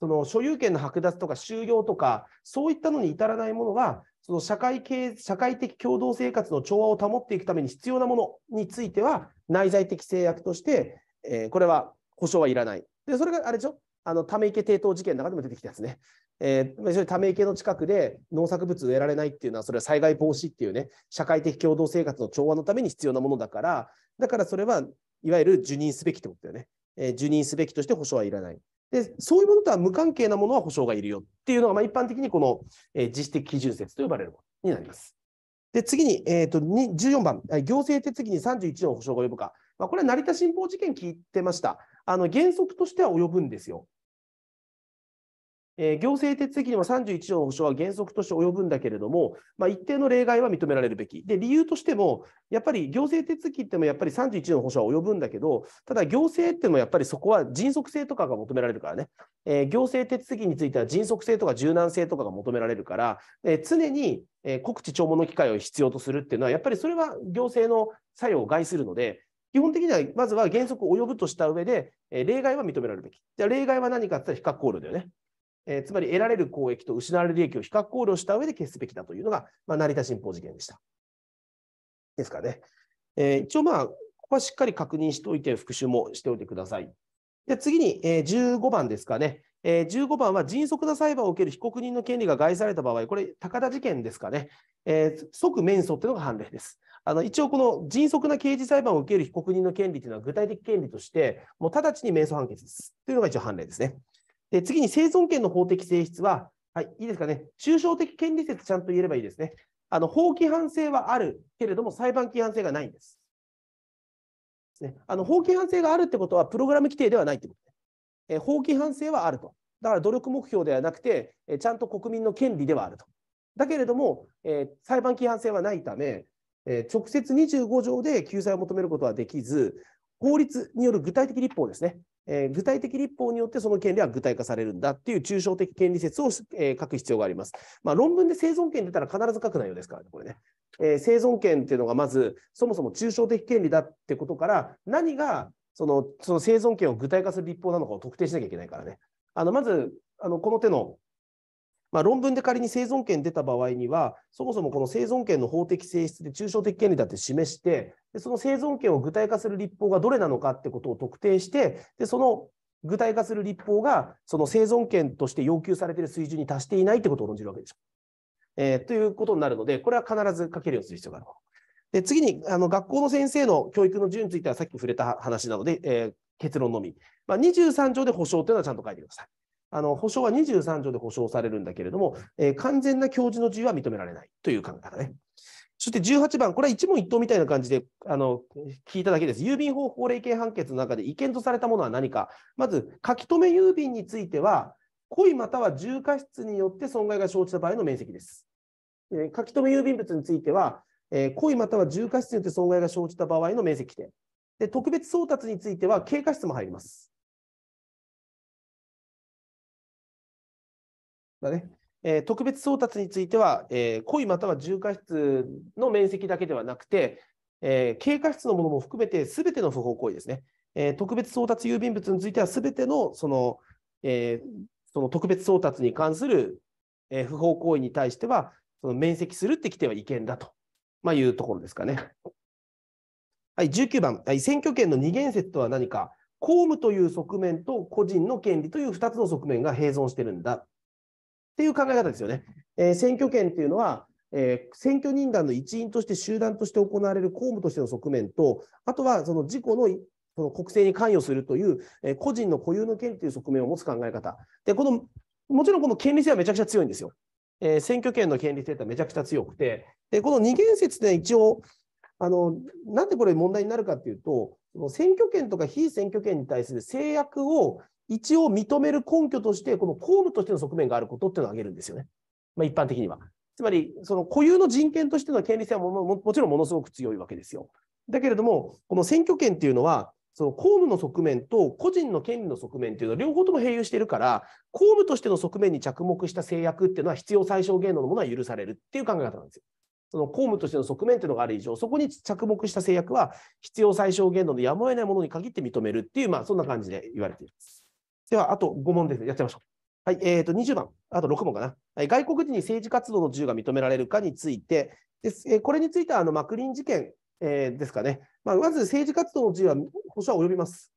その所有権の剥奪とか収容とか、そういったのに至らないものは、その社会系社会的共同生活の調和を保っていくために必要なものについては、内在的制約として、えー、これは保証はいらない。で、それがあれでしょあのため池抵当事件の中でも出てきたやつね。えー、ため池の近くで農作物植えられないっていうのはそれは災害防止っていうね社会的共同生活の調和のために必要なものだからだからそれはいわゆる受任すべきってことだよね、えー、受任すべきとして保障はいらないでそういうものとは無関係なものは保障がいるよっていうのが、まあ、一般的にこの、えー、自主的基準説と呼ばれるものになりますで次に、えーと、14番行政手続きに31の保障が及ぶか、まあ、これは成田新法事件聞いてましたあの原則としては及ぶんですよえー、行政手続きには31条の保障は原則として及ぶんだけれども、まあ、一定の例外は認められるべき。で、理由としても、やっぱり行政手続きってもやっぱり31条の保障は及ぶんだけど、ただ行政ってもやっぱりそこは迅速性とかが求められるからね、えー、行政手続きについては迅速性とか柔軟性とかが求められるから、えー、常に、え告知聴聞の機会を必要とするっていうのは、やっぱりそれは行政の作用を害するので、基本的にはまずは原則及ぶとした上で、え例外は認められるべき。じゃあ例外は何かって言ったら比較考慮だよね。えー、つまり得られる公益と失われる利益を比較考慮した上で消すべきだというのが、まあ、成田新法事件でした。ですからね、えー、一応まあ、ここはしっかり確認しておいて、復習もしておいてください。で次に、えー、15番ですかね。えー、15番は迅速な裁判を受ける被告人の権利が害された場合、これ、高田事件ですかね、えー、即免訴というのが判例です。あの一応、この迅速な刑事裁判を受ける被告人の権利というのは、具体的権利として、もう直ちに免訴判決ですというのが一応判例ですね。で次に生存権の法的性質は、はい、いいですかね、抽象的権利説ちゃんと言えればいいですね。あの法規範性はあるけれども、裁判規範性がないんです。ね、あの法規範性があるってことは、プログラム規定ではないってこと、ね、え法規範性はあると。だから努力目標ではなくて、えちゃんと国民の権利ではあると。だけれども、えー、裁判規範性はないため、えー、直接25条で救済を求めることはできず、法律による具体的立法ですね、えー、具体的立法によってその権利は具体化されるんだっていう抽象的権利説を、えー、書く必要があります。まあ、論文で生存権出たら必ず書く内容ですからね、これね。えー、生存権っていうのがまずそもそも抽象的権利だってことから何がそのその生存権を具体化する立法なのかを特定しなきゃいけないからね。あのまずあのこの手のまあ、論文で仮に生存権出た場合には、そもそもこの生存権の法的性質で抽象的権利だって示して、でその生存権を具体化する立法がどれなのかってことを特定して、でその具体化する立法がその生存権として要求されている水準に達していないってことを論じるわけでしょ。えー、ということになるので、これは必ず書けるようにする必要がある。で次にあの学校の先生の教育の順についてはさっき触れた話なので、えー、結論のみ、まあ、23条で保障というのはちゃんと書いてください。あの保証は23条で保証されるんだけれども、えー、完全な教授の自由は認められないという考え方ね。そして18番、これは一問一答みたいな感じであの聞いただけです。郵便法法令系判決の中で違憲とされたものは何か、まず書き留め郵便については、故意または重過失によって損害が生じた場合の面積です。えー、書き留め郵便物については、えー、故意または重過失によって損害が生じた場合の面積点。で特別送達については、経過失も入ります。だね。えー、特別送達については、えー、故意または重過失の面積だけではなくて、えー、経過室のものも含めてすべての不法行為ですね、えー、特別送達郵便物についてはすべてのその,、えー、その特別送達に関する、えー、不法行為に対してはその免責するってきては違憲だと、まあ、いうところですかね。はい、19番、はい、選挙権の二元説とは何か、公務という側面と個人の権利という2つの側面が併存してるんだっていう考え方ですよね。えー、選挙権っていうのは、えー、選挙人団の一員として集団として行われる公務としての側面と、あとはその自己のその国政に関与するという、えー、個人の固有の権という側面を持つ考え方。で、この、もちろんこの権利性はめちゃくちゃ強いんですよ。えー、選挙権の権利性ってめちゃくちゃ強くて、で、この二元説で一応、あの、なんでこれ問題になるかっていうと、選挙権とか非選挙権に対する制約を一応認める根拠として、この公務としての側面があることっていうのを挙げるんですよね。まあ、一般的には。つまり、その固有の人権としての権利性はももちろんものすごく強いわけですよ。だけれども、この選挙権っていうのは、その公務の側面と個人の権利の側面っていうのは両方とも併用しているから、公務としての側面に着目した制約っていうのは必要最小限度のものは許されるっていう考え方なんですよ。その公務としての側面っていうのがある以上、そこに着目した制約は必要最小限度のやむを得ないものに限って認めるっていう、まあそんな感じで言われています。では、あと5問です、やっちゃいましょう。はい、えっ、ー、と、20番、あと6問かな、外国人に政治活動の自由が認められるかについて、です、えー、これについてはあのマクリン事件、えー、ですかね、まあ、まず政治活動の自由は保障は及びます。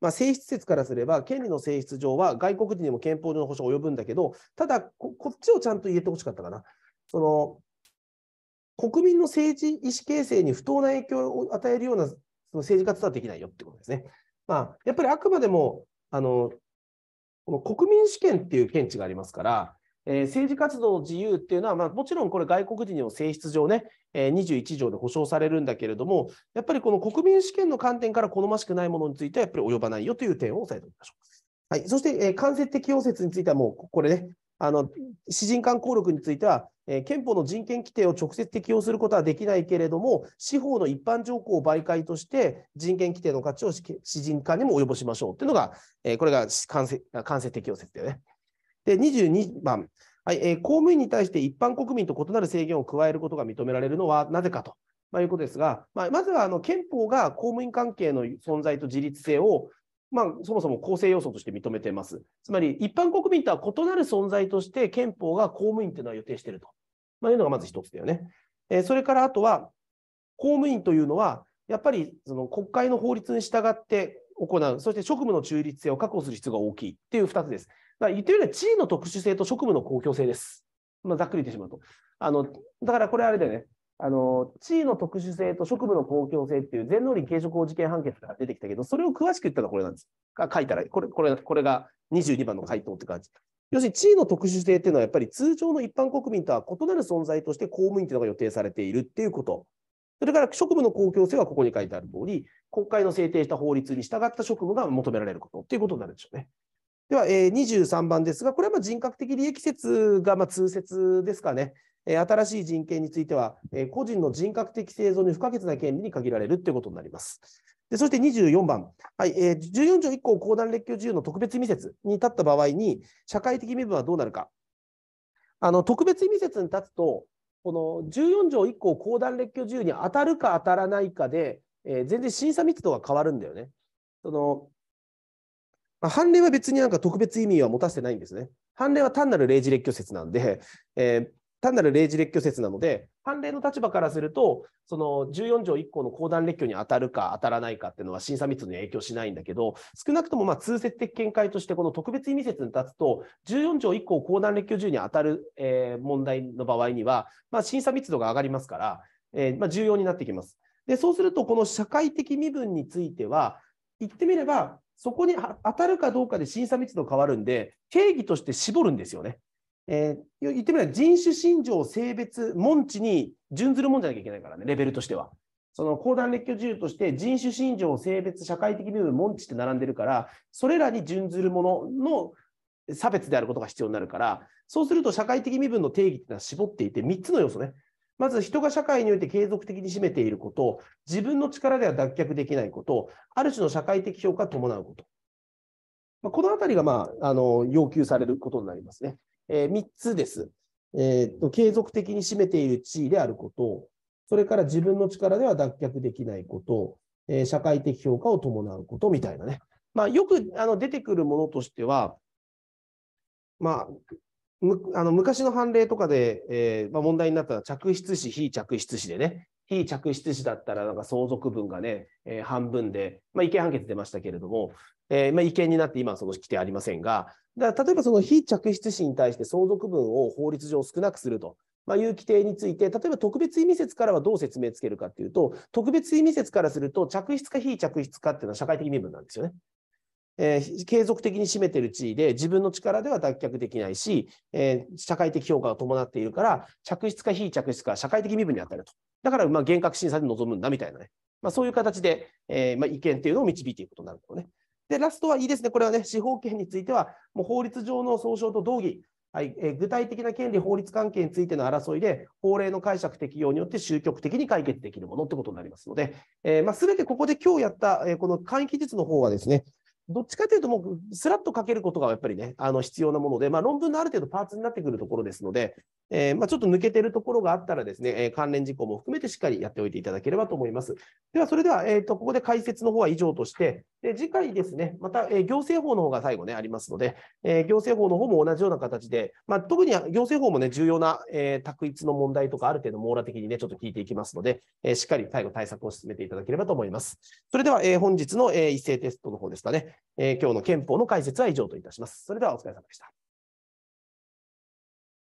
まあ、性質説からすれば、権利の性質上は外国人にも憲法上の保障及ぶんだけど、ただこ、こっちをちゃんと言えてほしかったかな。その国民の政治意思形成に不当な影響を与えるようなその政治活動はできないよってことですね。まあ、やっぱりあくまでもあのこの国民主権っていう見地がありますから、えー、政治活動の自由っていうのは、まあ、もちろんこれ外国人にも性質上ね、えー、21条で保障されるんだけれどもやっぱりこの国民主権の観点から好ましくないものについてはやっぱり及ばないよという点を押さえておきましょう。はい、そして、えー、間接適用説についてはもうこれねあの詩人間効力についてはえ憲法の人権規定を直接適用することはできないけれども、司法の一般条項を媒介として人権規定の価値を私人化にも及ぼしましょうというのが、えこれが間接間接適用説定ね。で、22番、はいえ公務員に対して一般国民と異なる制限を加えることが認められるのはなぜかと。まあ、いうことですが、まあ、まずはあの憲法が公務員関係の存在と自立性をまあ、そもそも構成要素として認めています。つまり、一般国民とは異なる存在として、憲法が公務員というのは予定していると。まあ、いうのがまず一つだよね。えー、それからあとは、公務員というのは、やっぱりその国会の法律に従って行う、そして職務の中立性を確保する必要が大きいっていう二つです。だから言ってみれば、地位の特殊性と職務の公共性です。まあ、ざっくり言ってしまうと。あのだからこれあれだよね。あの地位の特殊性と職務の公共性っていう全農林軽食法事件判決が出てきたけど、それを詳しく言ったのはこれなんです。書いたら、これこれこれが22番の回答って感じ。要するに地位の特殊性っていうのは、やっぱり通常の一般国民とは異なる存在として公務員というのが予定されているっていうこと。それから職務の公共性はここに書いてある通り、国会の制定した法律に従った職務が求められることということになるでしょうね。では、えー、23番ですが、これはま人格的利益説がま通説ですかね。新しい人権については、個人の人格的生存に不可欠な権利に限られるということになります。でそして24番、はいえー、14条1項公団列挙自由の特別意味説に立った場合に、社会的身分はどうなるか。あの特別意味説に立つと、この14条1項公団列挙自由に当たるか当たらないかで、えー、全然審査密度が変わるんだよね。その判例は別になんか特別意味は持たせてないんですね。判例は単なる例示列挙説なんで、えー、単なる例示列挙説なので、判例の立場からすると、その14条1項の公団列挙に当たるか当たらないかっていうのは審査密度に影響しないんだけど、少なくともま通説的見解として、この特別意味説に立つと、14条1項公団列挙中に当たる、え問題の場合には、ま審査密度が上がりますから、えま重要になってきます。でそうすると、この社会的身分については、言ってみれば、そこに当たるかどうかで審査密度変わるんで、定義として絞るんですよね。えー、言ってみれば人種、信条、性別、門地に準ずるもんじゃなきゃいけないからね、レベルとしては。その公団列挙自由として人種、信条、性別、社会的身分、門地って並んでるから、それらに準ずるものの差別であることが必要になるから、そうすると社会的身分の定義っていうのは絞っていて、3つの要素ね。まず人が社会において継続的に占めていること、自分の力では脱却できないこと、ある種の社会的評価を伴うこと。まあ、このあたりが、まあ、あの要求されることになりますね。えー、3つです、えーと。継続的に占めている地位であること、それから自分の力では脱却できないこと、えー、社会的評価を伴うことみたいなね。まあ、よくあの出てくるものとしては、まあ、むあの昔の判例とかで、えーまあ、問題になったのは嫡出子、非嫡出子でね、非嫡出子だったらなんか相続分がね、えー、半分で、まあ、違憲判決出ましたけれども、えーまあ、違憲になって今その規定ありませんが、だから例えばその非着出子に対して相続分を法律上少なくすると。まあ、いう規定について、例えば特別意味説からはどう説明つけるかというと、特別意味説からすると、着室か非着室かっていうのは社会的身分なんですよね。えー、継続的に占めてる地位で自分の力では脱却できないし、えー、社会的評価を伴っているから、着室か非着室か社会的身分に当たると。だから、まあ、厳格審査で臨むんだみたいなね。まあ、そういう形で、えー、まあ、意見っていうのを導いていくことになるんだろうね。で、ラストはいいですね。これはね、司法権については、もう法律上の総称と同義。はいえー、具体的な権利、法律関係についての争いで、法令の解釈適用によって終局的に解決できるものということになりますので、えーまあ、全てここで今日やった、えー、この簡易記述の方はですね、どっちかというと、もうすらっと書けることがやっぱりね、あの必要なもので、まあ、論文のある程度パーツになってくるところですので、えー、まあ、ちょっと抜けてるところがあったらですね、えー、関連事項も含めてしっかりやっておいていただければと思います。では、それでは、えーと、ここで解説の方は以上として、で次回ですね、また、えー、行政法の方が最後ね、ありますので、え行政法の方も同じような形で、まあ、特に行政法もね、重要な、え択一の問題とか、ある程度網羅的にね、ちょっと聞いていきますので、えしっかり最後対策を進めていただければと思います。それでは、え本日の、え一斉テストの方ですかね、え今日の憲法の解説は以上といたします。それではお疲れ様でした。